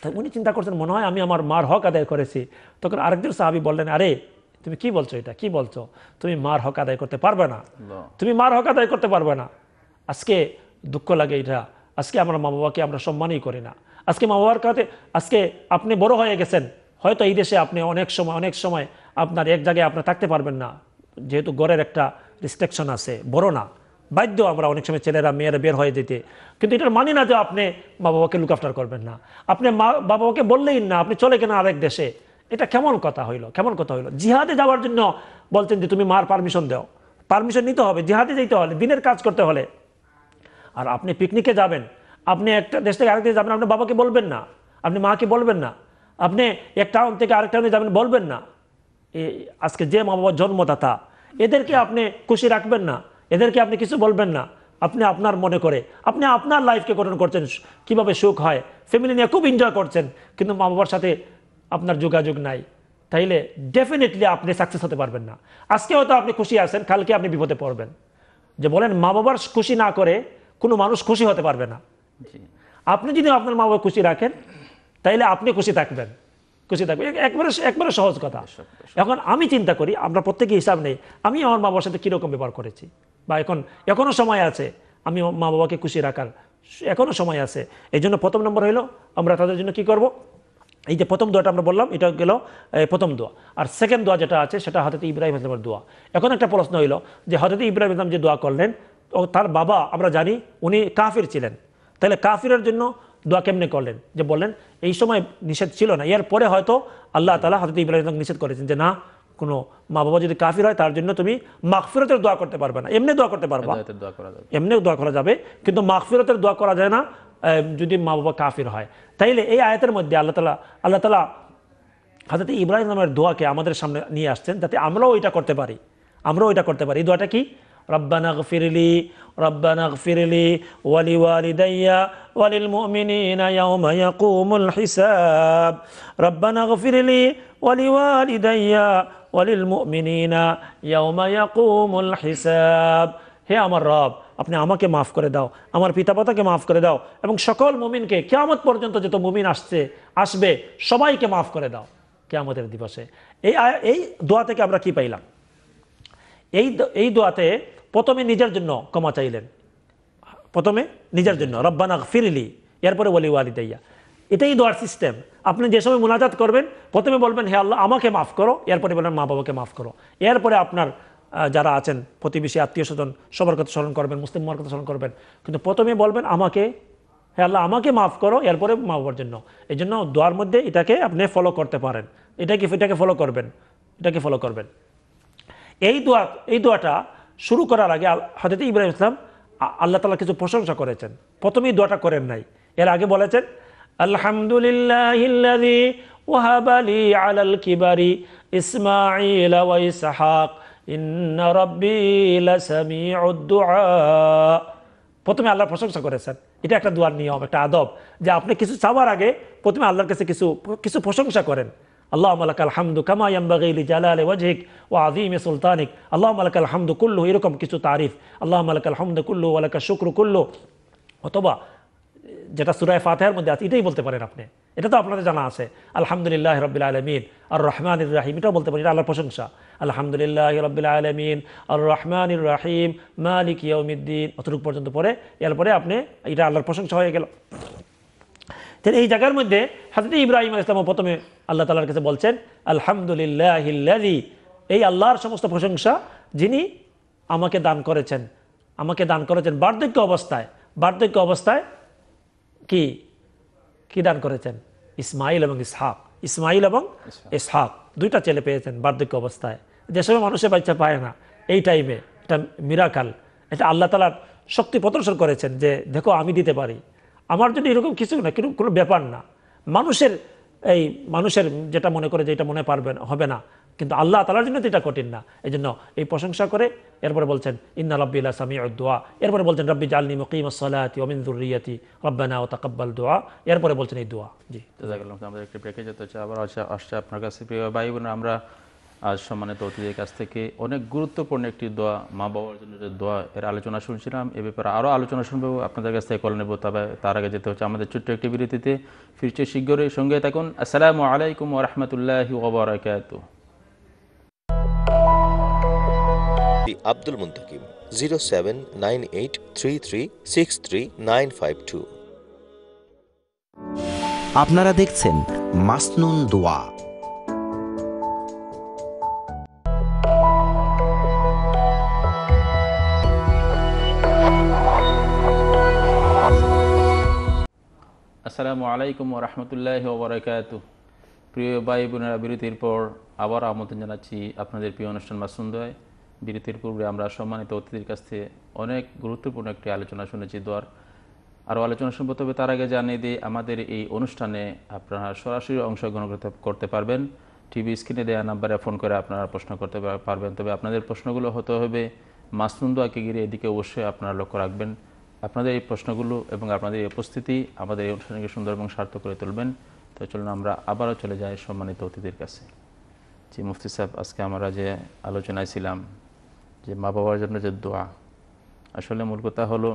[SPEAKER 1] তাই উনি চিন্তা করছেন মনে হয় আমি আমার মার হক আদায় করেছি তখন আরেকজন সাহাবি বললেন আরে তুমি কি বলছো এটা কি বলছো তুমি মার হক আদায় করতে পারবে না তুমি মার হক আদায় করতে পারবে না আজকে দুঃখ লাগে এটা আজকে আমার মা বাবাকে আমরা সম্মানই করি না আজকে মা বাবার কাছে আজকে আপনি বড় হয়ে গেছেন হয়তো এই দেশে আপনি অনেক সময় অনেক সময় আপনার এক জায়গায় আপনি থাকতে পারবেন না যেহেতু গড়ের একটা রিস্ট্রিকশন আছে বড় না বাধ্য আমরা অনেক সময় ছেলেরা মেয়েরা বের হয়ে যেতে কিন্তু এটার মানি না যে আপনি মা বাবাকে লুক আফটার করবেন না আপনি মা বাবাকে বললেই না আপনি চলে কেনা আরেক দেশে এটা কেমন কথা হইলো কেমন কথা হইলো জিহাদে যাওয়ার জন্য বলছেন যে তুমি মার পারমিশন দাও পারমিশন নিতে হবে জিহাদে যেতে হলে দিনের কাজ করতে হলে আর আপনি পিকনিকে যাবেন আপনি একটা দেশ থেকে আরেক দেশে যাবেন আপনার বাবাকে বলবেন না আপনি মাকে বলবেন না আপনি এক টাউন থেকে আরেক টাউনে যাবেন বলবেন না আজকে যে মা বাবার জন্মদাতা এদেরকে আপনি খুশি রাখবেন না এদেরকে আপনি কিছু বলবেন না আপনি আপনার মনে করে আপনি আপনার লাইফকে গঠন করছেন কিভাবে সুখ হয় ফ্যামিলি নিয়ে খুব এনজয় করছেন কিন্তু মা বাবার সাথে আপনার যোগাযোগ নাই তাইলে ডেফিনেটলি আপনি সাকসেস হতে পারবেন না আজকে হয়তো আপনি খুশি আছেন কালকে আপনি বিপদে পড়বেন যে বলেন মা বাবার খুশি না করে কোনো মানুষ খুশি হতে পারবে না আপনি যদি আপনার মা বাবা খুশি রাখেন তাইলে আপনি খুশি থাকবেন খুশি থাকবেন একবারে একবারে সহজ কথা এখন আমি চিন্তা করি আমরা প্রত্যেকে হিসাব নেই আমি আমার মা বাবার সাথে কীরকম ব্যবহার করেছি বা এখন এখনও সময় আছে আমি মা বাবাকে খুশি রাখার এখনও সময় আছে এই জন্য প্রথম নম্বর হইলো আমরা তাদের জন্য কি করব এই যে প্রথম দোয়াটা আমরা বললাম এটা গেল প্রথম দোয়া আর সেকেন্ড দোয়া যেটা আছে সেটা হজরত ইব্রাহিম ইসলামের দোয়া এখন একটা প্রশ্ন হইল যে হজরত ইব্রাহিম ইসলাম যে দোয়া করলেন ও তার বাবা আমরা জানি উনি কাফির ছিলেন তাহলে কাফিরের জন্য দোয়া কেমনে করলেন যে বললেন এই সময় নিষেধ ছিল না এর পরে হয়তো আল্লাহ তালা হজরত ইব্রাহিম নিষেধ করেছেন যে না কোনো মা বাবা যদি কাফির হয় তার জন্য তুমি মাকফিরতের দোয়া করতে পারবে না এমনি দোয়া করতে পারবে এমনিও দোয়া করা যাবে কিন্তু মাকফিরতের দোয়া করা যায় না যদি মা বাবা কাফির হয় তাইলে এই আয়তের মধ্যে আল্লাহ তালা আল্লাহ তালা হাজরত ইব্রাহিম নামের দোয়াকে আমাদের সামনে নিয়ে আসছেন যাতে আমরাও এটা করতে পারি আমরাও এটা করতে পারি এই দোয়াটা কি রব্বানা গফিরলি রব্বানা গফিরলি ওয়ালি ওয়ালিদাইয়া ওয়ালিল মুমিনিনা ইয়াউমা ইয়াকুমুল হিসাব রব্বানা গফিরলি ওয়ালি ওয়ালিদাইয়া ওয়ালিল মুমিনিনা ইয়াউমা ইয়াকুমুল হিসাব হে আমার রব আপনি আমাকে মাফ করে দাও আমার পিতামাতাকে মাফ করে দাও এবং সকল মুমিনকে কেয়ামত পর্যন্ত যত মুমিন আসছে আসবে সবাইকে মাফ করে দাও কেয়ামতের দিবসে এই এই দোয়া থেকে আমরা কি পাইলাম এই এই দোয়াতে প্রথমে নিজের জন্য ক্ষমা চাইলেন প্রথমে নিজের জন্য রব্বানা ফিরিলি এরপরে বলি ওয়ালিদাইয়া এটাই দোয়ার সিস্টেম আপনি যে সময় মোনাজাত করবেন প্রথমে বলবেন হে আল্লাহ আমাকে মাফ করো এরপরে বলবেন মা বাবাকে মাফ করো এরপরে আপনার যারা আছেন প্রতিবেশী আত্মীয় স্বজন সবার কথা স্মরণ করবেন মুসলিম মার কথা স্মরণ করবেন কিন্তু প্রথমে বলবেন আমাকে হে আল্লাহ আমাকে মাফ করো এরপরে মা বাবার জন্য এই জন্য দোয়ার মধ্যে এটাকে আপনি ফলো করতে পারেন এটাকে এটাকে ফলো করবেন এটাকে ফলো করবেন এই দোয়া এই দোয়াটা শুরু করার আগে হজরত ইব্রাহিম ইসলাম আল্লাহ তালা কিছু প্রশংসা করেছেন প্রথমেই দোয়াটা করেন নাই এর আগে বলেছেন আলহামদুলিল্লাহ ওয়াহাবালি কিবারি ইসমাইল প্রথমে আল্লাহর প্রশংসা করেছেন এটা একটা দোয়ার নিয়ম একটা আদব যে আপনি কিছু চাওয়ার আগে প্রথমে আল্লাহর কাছে কিছু কিছু প্রশংসা করেন اللهم لك الحمد كما ينبغي لجلال وجهك وعظيم سلطانك اللهم لك الحمد كله إركم كيسو تعريف اللهم لك الحمد كله ولك الشكر كله وطبع جتا سورة فاتحة من دعات إتاي بولتے پرين اپنے إتا تا اپنا جانا آسے الحمد لله رب العالمين الرحمن الرحيم إتا بولتے پرين اللہ پشنشا الحمد لله رب العالمين الرحمن الرحيم مالك يوم الدين وطرق پر جنتو پرے اپنے إتا اللہ پشنشا ہوئے তাহলে এই জায়গার মধ্যে হাজরত ইব্রাহিম ইসলাম প্রথমে আল্লাহ তালার কাছে বলছেন আলহামদুলিল্লাহ এই আল্লাহর সমস্ত প্রশংসা যিনি আমাকে দান করেছেন আমাকে দান করেছেন বার্ধক্য অবস্থায় বার্ধক্য অবস্থায় কি কি দান করেছেন ইসমাইল এবং ইসহাক ইসমাইল এবং ইসহাক দুইটা ছেলে পেয়েছেন বার্ধক্য অবস্থায় যে সময় মানুষের বাচ্চা পায় না এই টাইমে এটা মিরাকাল এটা আল্লাহ তালার শক্তি প্রদর্শন করেছেন যে দেখো আমি দিতে পারি আমার জন্য এরকম কিছু না কিন্তু কোনো ব্যাপার না মানুষের এই মানুষের যেটা মনে করে যে এটা মনে পারবেন হবে না কিন্তু আল্লাহ তালার জন্য তো এটা কঠিন না এই জন্য এই প্রশংসা করে এরপরে বলছেন ইন্না রব্বিল্লা সামি দোয়া এরপরে বলছেন রব্বি জালনি মকিম সালাতি অমিন্দুর রিয়াতি রব্বানা ও তাকব্বাল দোয়া এরপরে বলছেন এই দোয়া
[SPEAKER 2] জি আমাদের একটি ব্রেকে যেতে হচ্ছে আবার আসছে আপনার কাছে প্রিয় ভাই বোন আমরা আজ সম্মানিত অতিথির কাছ থেকে অনেক গুরুত্বপূর্ণ একটি দোয়া মা বাবার জন্য যে দোয়া এর আলোচনা শুনছিলাম এ ব্যাপারে আরও আলোচনা শুনবো আপনাদের কাছ থেকে কল নেব তবে তার আগে যেতে হচ্ছে আমাদের ছোট্ট একটি বিরতিতে ফিরছে শীঘ্রই সঙ্গে থাকুন আসসালামু আলাইকুম ওরহমতুল্লাহ ওবরাকাত Abdul Muntakim zero seven nine eight three three six three
[SPEAKER 1] nine five two আপনারা দেখছেন মাসনুন দোয়া
[SPEAKER 2] আসসালামু আলাইকুম রহমতুল্লাহ ওবরাকাত প্রিয় ভাই বোনেরা বিরতির পর আবার আমন্ত্রণ জানাচ্ছি আপনাদের প্রিয় অনুষ্ঠান মাসুন্দয় বিরতির পূর্বে আমরা সম্মানিত অতিথির কাছ থেকে অনেক গুরুত্বপূর্ণ একটি আলোচনা শুনেছি দোয়ার আরও আলোচনা শুনবো তবে তার আগে জানিয়ে দিই আমাদের এই অনুষ্ঠানে আপনারা সরাসরি অংশগ্রহণ করতে পারবেন টিভি স্ক্রিনে দেওয়া নাম্বারে ফোন করে আপনারা প্রশ্ন করতে পারবেন তবে আপনাদের প্রশ্নগুলো হতে হবে মাসুন্দোয়াকে দোয়াকে ঘিরে এদিকে অবশ্যই আপনারা লক্ষ্য রাখবেন আপনাদের এই প্রশ্নগুলো এবং আপনাদের এই উপস্থিতি আমাদের এই অনুষ্ঠানকে সুন্দর এবং সার্থক করে তুলবেন তো চলুন আমরা আবারও চলে যাই সম্মানিত অতিথির কাছে যে মুফতি সাহেব আজকে আমরা যে আলোচনায় ছিলাম যে মা বাবার জন্য যে দোয়া আসলে মূল কথা হলো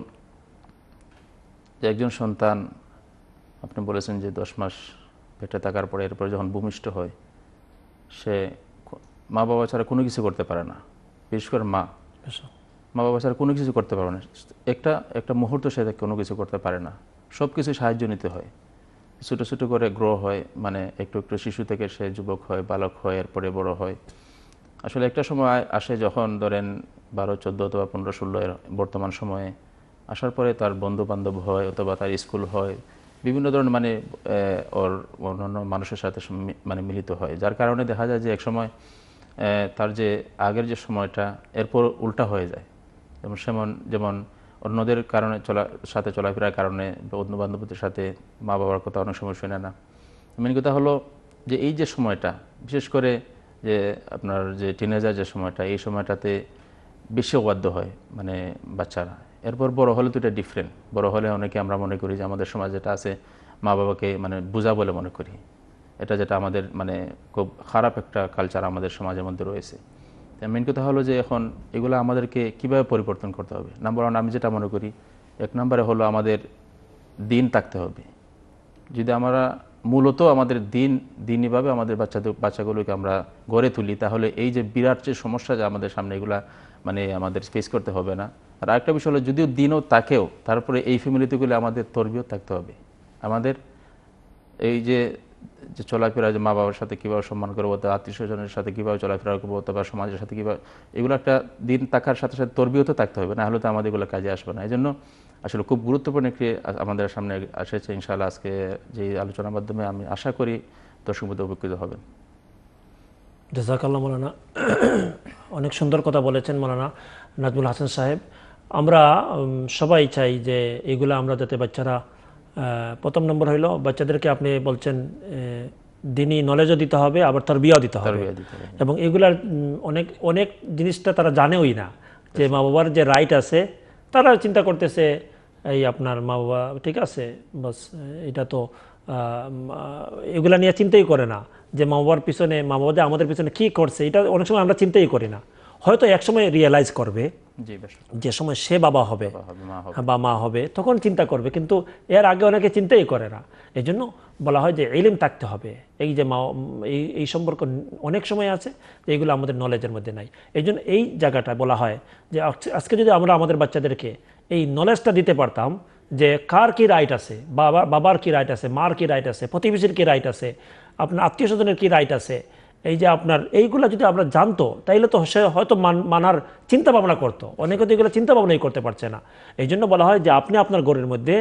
[SPEAKER 2] যে একজন সন্তান আপনি বলেছেন যে দশ মাস পেটে থাকার পরে এরপর যখন ভূমিষ্ঠ হয় সে মা বাবা ছাড়া কোনো কিছু করতে পারে না বিশেষ করে মা মা বাবা ছাড়া কোনো কিছু করতে পারবে না একটা একটা মুহূর্ত সে কোনো কিছু করতে পারে না সব কিছু সাহায্য নিতে হয় ছোটো ছোটো করে গ্রো হয় মানে একটু একটু শিশু থেকে সে যুবক হয় বালক হয় এরপরে বড় হয় আসলে একটা সময় আসে যখন ধরেন বারো চোদ্দো অথবা পনেরো ষোলো বর্তমান সময়ে আসার পরে তার বন্ধু বান্ধব হয় অথবা তার স্কুল হয় বিভিন্ন ধরনের মানে ওর অন্যান্য মানুষের সাথে মানে মিলিত হয় যার কারণে দেখা যায় যে এক সময় তার যে আগের যে সময়টা এরপর উল্টা হয়ে যায় যেমন সেমন যেমন অন্যদের কারণে চলা সাথে চলাফেরার কারণে বন্ধু বান্ধবদের সাথে মা বাবার কথা অনেক সময় শোনে না মেন কথা হলো যে এই যে সময়টা বিশেষ করে যে আপনার যে টিনেজার যে সময়টা এই সময়টাতে বেশি অবাধ্য হয় মানে বাচ্চারা এরপর বড় হলে তো এটা ডিফারেন্ট বড় হলে অনেকে আমরা মনে করি যে আমাদের সমাজ যেটা আছে মা বাবাকে মানে বোঝা বলে মনে করি এটা যেটা আমাদের মানে খুব খারাপ একটা কালচার আমাদের সমাজের মধ্যে রয়েছে মেন কথা হলো যে এখন এগুলো আমাদেরকে কিভাবে পরিবর্তন করতে হবে নাম্বার ওয়ান আমি যেটা মনে করি এক নম্বরে হলো আমাদের দিন থাকতে হবে যদি আমরা মূলত আমাদের দিন দিনইভাবে আমাদের বাচ্চাদের বাচ্চাগুলোকে আমরা গড়ে তুলি তাহলে এই যে বিরাট যে সমস্যা যে আমাদের সামনে এগুলা মানে আমাদের ফেস করতে হবে না আর একটা বিষয় হলো যদিও দিনও তাকেও তারপরে এই ফ্যামিলিতে আমাদের তর্বিও থাকতে হবে আমাদের এই যে যে চলাফেরা যে মা বাবার সাথে কীভাবে সম্মান করবো তা আত্মীয় স্বজনের সাথে কীভাবে চলাফেরা করবো অথবা সমাজের সাথে কীভাবে এগুলো একটা দিন তাকার সাথে সাথে তর্বিয়ত থাকতে হবে না হলে তো আমাদের এগুলো কাজে আসবে না এই জন্য আসলে খুব গুরুত্বপূর্ণ একটি আমাদের সামনে এসেছে ইনশাআল্লাহ আজকে যে আলোচনার মাধ্যমে আমি আশা করি দর্শক মধ্যে উপকৃত হবেন
[SPEAKER 1] জাজাকাল্লা মৌলানা অনেক সুন্দর কথা বলেছেন মৌলানা নাজমুল হাসান সাহেব আমরা সবাই চাই যে এগুলো আমরা যাতে বাচ্চারা প্রথম নম্বর হইলো বাচ্চাদেরকে আপনি বলছেন দিনই নলেজও দিতে হবে আবার তার বিয়াও দিতে হবে এবং এগুলার অনেক অনেক জিনিসটা তারা জানেওই না যে আচ্ছা। মা বাবার যে রাইট আছে তারা চিন্তা করতেছে এই আপনার মা বাবা ঠিক আছে বাস এটা তো এগুলা নিয়ে চিন্তাই করে না যে মা বাবার পিছনে মা যে আমাদের পিছনে কী করছে এটা অনেক সময় আমরা চিন্তাই করি না হয়তো একসময় রিয়েলাইজ করবে যে সময় সে বাবা হবে হ্যাঁ, বা মা হবে তখন চিন্তা করবে কিন্তু এর আগে অনেকে চিন্তাই করে না এই জন্য বলা হয় যে এলিম থাকতে হবে এই যে মা এই এই সম্পর্ক অনেক সময় আছে যে এইগুলো আমাদের নলেজের মধ্যে নাই এই জন্য এই জায়গাটা বলা হয় যে আজকে যদি আমরা আমাদের বাচ্চাদেরকে এই নলেজটা দিতে পারতাম যে কার কি রাইট আছে বাবা বাবার কি রাইট আছে মার কি রাইট আছে প্রতিবেশীর কি রাইট আছে আপনার আত্মীয় স্বজনের কি রাইট আছে এই যে আপনার এইগুলো যদি আমরা জানতো তাইলে তো সে হয়তো মানার চিন্তা ভাবনা করতো অনেকে তো এগুলো চিন্তা ভাবনাই করতে পারছে না এই জন্য বলা হয় যে আপনি আপনার ঘরের মধ্যে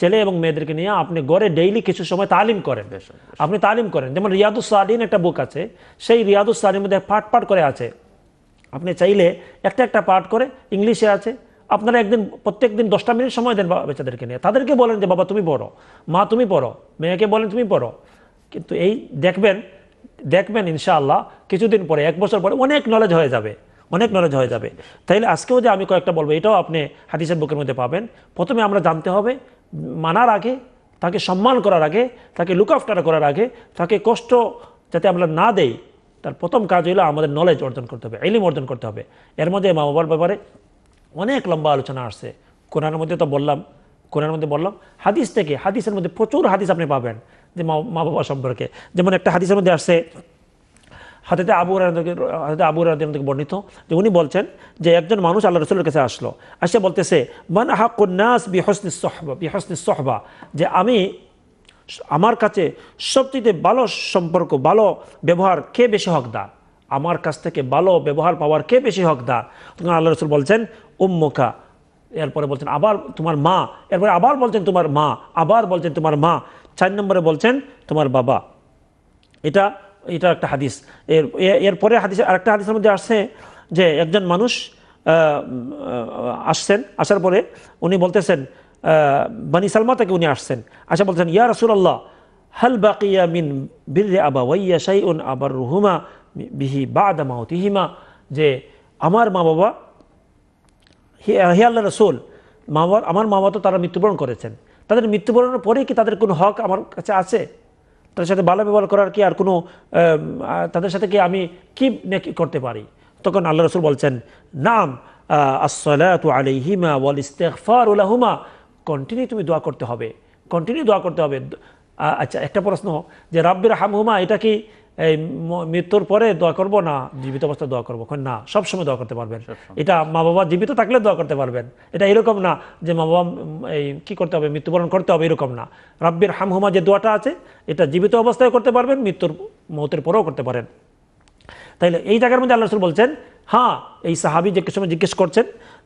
[SPEAKER 1] ছেলে এবং মেয়েদেরকে নিয়ে আপনি গড়ে ডেইলি কিছু সময় তালিম করেন আপনি তালিম করেন যেমন রিয়াদুস সালিন একটা বুক আছে সেই রিয়াদুস সালিনের মধ্যে পাঠ পাঠ করে আছে আপনি চাইলে একটা একটা পাঠ করে ইংলিশে আছে আপনারা একদিন প্রত্যেক দিন দশটা মিনিট সময় দেন বাচ্চাদেরকে নিয়ে তাদেরকে বলেন যে বাবা তুমি পড়ো মা তুমি পড়ো মেয়েকে বলেন তুমি পড়ো কিন্তু এই দেখবেন দেখবেন ইনশাআল্লাহ কিছুদিন পরে এক বছর পরে অনেক নলেজ হয়ে যাবে অনেক নলেজ হয়ে যাবে তাইলে আজকেও যে আমি কয়েকটা বলবো এটাও আপনি হাদিসের বুকের মধ্যে পাবেন প্রথমে আমরা জানতে হবে মানার আগে তাকে সম্মান করার আগে তাকে লুক আফটার করার আগে তাকে কষ্ট যাতে আমরা না দেই তার প্রথম কাজ হইলো আমাদের নলেজ অর্জন করতে হবে এলিম অর্জন করতে হবে এর মধ্যে মা বাবার ব্যাপারে অনেক লম্বা আলোচনা আসছে কোরআনের মধ্যে তো বললাম কোরআনের মধ্যে বললাম হাদিস থেকে হাদিসের মধ্যে প্রচুর হাদিস আপনি পাবেন যে মা বাবা সম্পর্কে যেমন একটা হাদিসের মধ্যে আসছে হাতেতে আবু হাতে আবু রায় থেকে বর্ণিত যে উনি বলছেন যে একজন মানুষ আল্লাহ রসুলের কাছে আসলো আসে বলতেছে মান হাকুন্নাস বিহসনি সহবা বিহসনি সহবা যে আমি আমার কাছে সবচেয়ে ভালো সম্পর্ক ভালো ব্যবহার কে বেশি হকদার আমার কাছ থেকে ভালো ব্যবহার পাওয়ার কে বেশি হকদার তখন আল্লাহ রসুল বলছেন উম্মুখা এরপরে বলছেন আবার তোমার মা এরপরে আবার বলছেন তোমার মা আবার বলছেন তোমার মা চার নম্বরে বলছেন তোমার বাবা এটা এটা একটা হাদিস এর এরপরে আর আরেকটা হাদিসের মধ্যে আসছে যে একজন মানুষ আসছেন আসার পরে উনি বলতেছেন বানি সালমা থেকে উনি আসছেন আসা বলছেন ইয়া রসুল্লাহ হাল বাকিয়া মিন বীর আবা ওয়াইয়া শাই উন আবার রুহুমা বিহি বা আদামা মাহতিহিমা যে আমার মা বাবা হে আল্লাহ রসুল মা বাবা আমার মা বাবা তো তারা মৃত্যুবরণ করেছেন তাদের মৃত্যুবরণের পরেই কি তাদের কোনো হক আমার কাছে আছে তাদের সাথে ভালো ব্যবহার করার কি আর কোনো তাদের সাথে কি আমি কি করতে পারি তখন আল্লাহ রসুল বলছেন নাম আসসালাতু আলাইহিমা ওয়াল ইস্তেকফার উলাহুমা কন্টিনিউ তুমি দোয়া করতে হবে কন্টিনিউ দোয়া করতে হবে আচ্ছা একটা প্রশ্ন যে রাব্বির হামহুমা এটা কি এই মৃত্যুর পরে দোয়া করব না জীবিত অবস্থায় দোয়া করবো না সবসময় দোয়া করতে পারবেন এটা মা বাবা জীবিত থাকলে দোয়া করতে পারবেন এটা এরকম না যে মা বাবা এই কী করতে হবে মৃত্যুবরণ করতে হবে এরকম না রাব্বির হামহুমা যে দোয়াটা আছে এটা জীবিত অবস্থায় করতে পারবেন মৃত্যুর মৌতের পরেও করতে পারেন তাইলে এই জায়গার মধ্যে আল্লাহ রসুল বলছেন হ্যাঁ এই সাহাবি যে সময় জিজ্ঞেস করছেন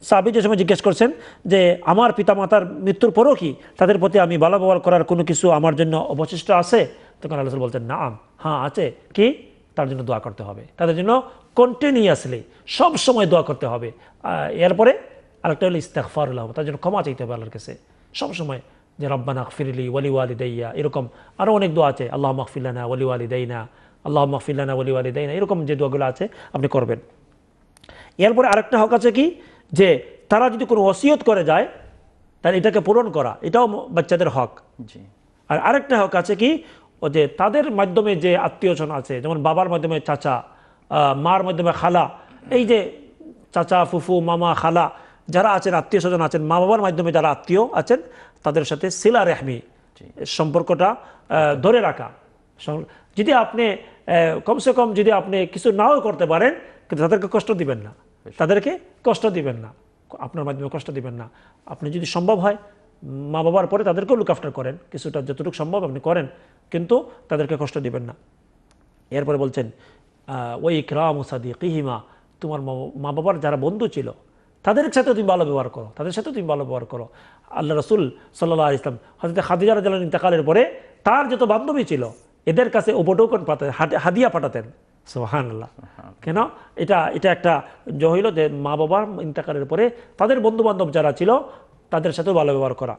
[SPEAKER 1] সাহাবি যে সময় জিজ্ঞেস করছেন যে আমার পিতামাতার মৃত্যুর পরও কি তাদের প্রতি আমি বালা ব্যবহার করার কোনো কিছু আমার জন্য অবশিষ্ট আছে তখন আল্লাহ বলছেন না আম হ্যাঁ আছে কি তার জন্য দোয়া করতে হবে তাদের জন্য কন্টিনিউয়াসলি সব সময় দোয়া করতে হবে এরপরে আরেকটা হলো ইস্তেকফারুল তার জন্য ক্ষমা চাইতে হবে আল্লাহর কাছে সবসময় যে রব্বানা ফিরলি ওয়ালি ওয়ালি ওয়ালিদাইয়া এরকম আরও অনেক দোয়া আছে আল্লাহ মকফিল্লানা ওয়ালি ওয়ালিদাইনা আল্লাহ মকফিল্লানা ওয়ালি ওয়ালিদাইনা এরকম যে দোয়াগুলো আছে আপনি করবেন এরপরে আরেকটা হক আছে কি যে তারা যদি কোনো ওসিয়ত করে যায় তাহলে এটাকে পূরণ করা এটাও বাচ্চাদের হক জি আর আরেকটা হক আছে কি ও যে তাদের মাধ্যমে যে আত্মীয়জন আছে যেমন বাবার মাধ্যমে চাচা মার মাধ্যমে খালা এই যে চাচা ফুফু মামা খালা যারা আছেন আত্মীয় স্বজন আছেন মা বাবার মাধ্যমে যারা আত্মীয় আছেন তাদের সাথে সিলা রেহমি সম্পর্কটা ধরে রাখা যদি আপনি কমসে কম যদি আপনি কিছু নাও করতে পারেন কিন্তু তাদেরকে কষ্ট দিবেন না তাদেরকে কষ্ট দিবেন না আপনার মাধ্যমে কষ্ট দিবেন না আপনি যদি সম্ভব হয় মা বাবার পরে তাদেরকেও লুক আফটার করেন কিছুটা যতটুকু সম্ভব আপনি করেন কিন্তু তাদেরকে কষ্ট দিবেন না এরপরে বলছেন ওই ইকরাম ওসাদি কিহিমা তোমার মা বাবার যারা বন্ধু ছিল তাদের সাথে তুমি ভালো ব্যবহার করো তাদের সাথে তুমি ভালো ব্যবহার করো আল্লাহ রসুল সাল্লাহ ইসলাম হজরত হাদিজার রাজাল ইন্তাকালের পরে তার যত বান্ধবী ছিল এদের কাছে উপটোকন পাঠাতেন হাদিয়া পাঠাতেন সোহান আল্লাহ কেন এটা এটা একটা জহিল যে মা বাবার ইন্তাকালের পরে তাদের বন্ধু বান্ধব যারা ছিল তাদের সাথেও ভালো ব্যবহার করা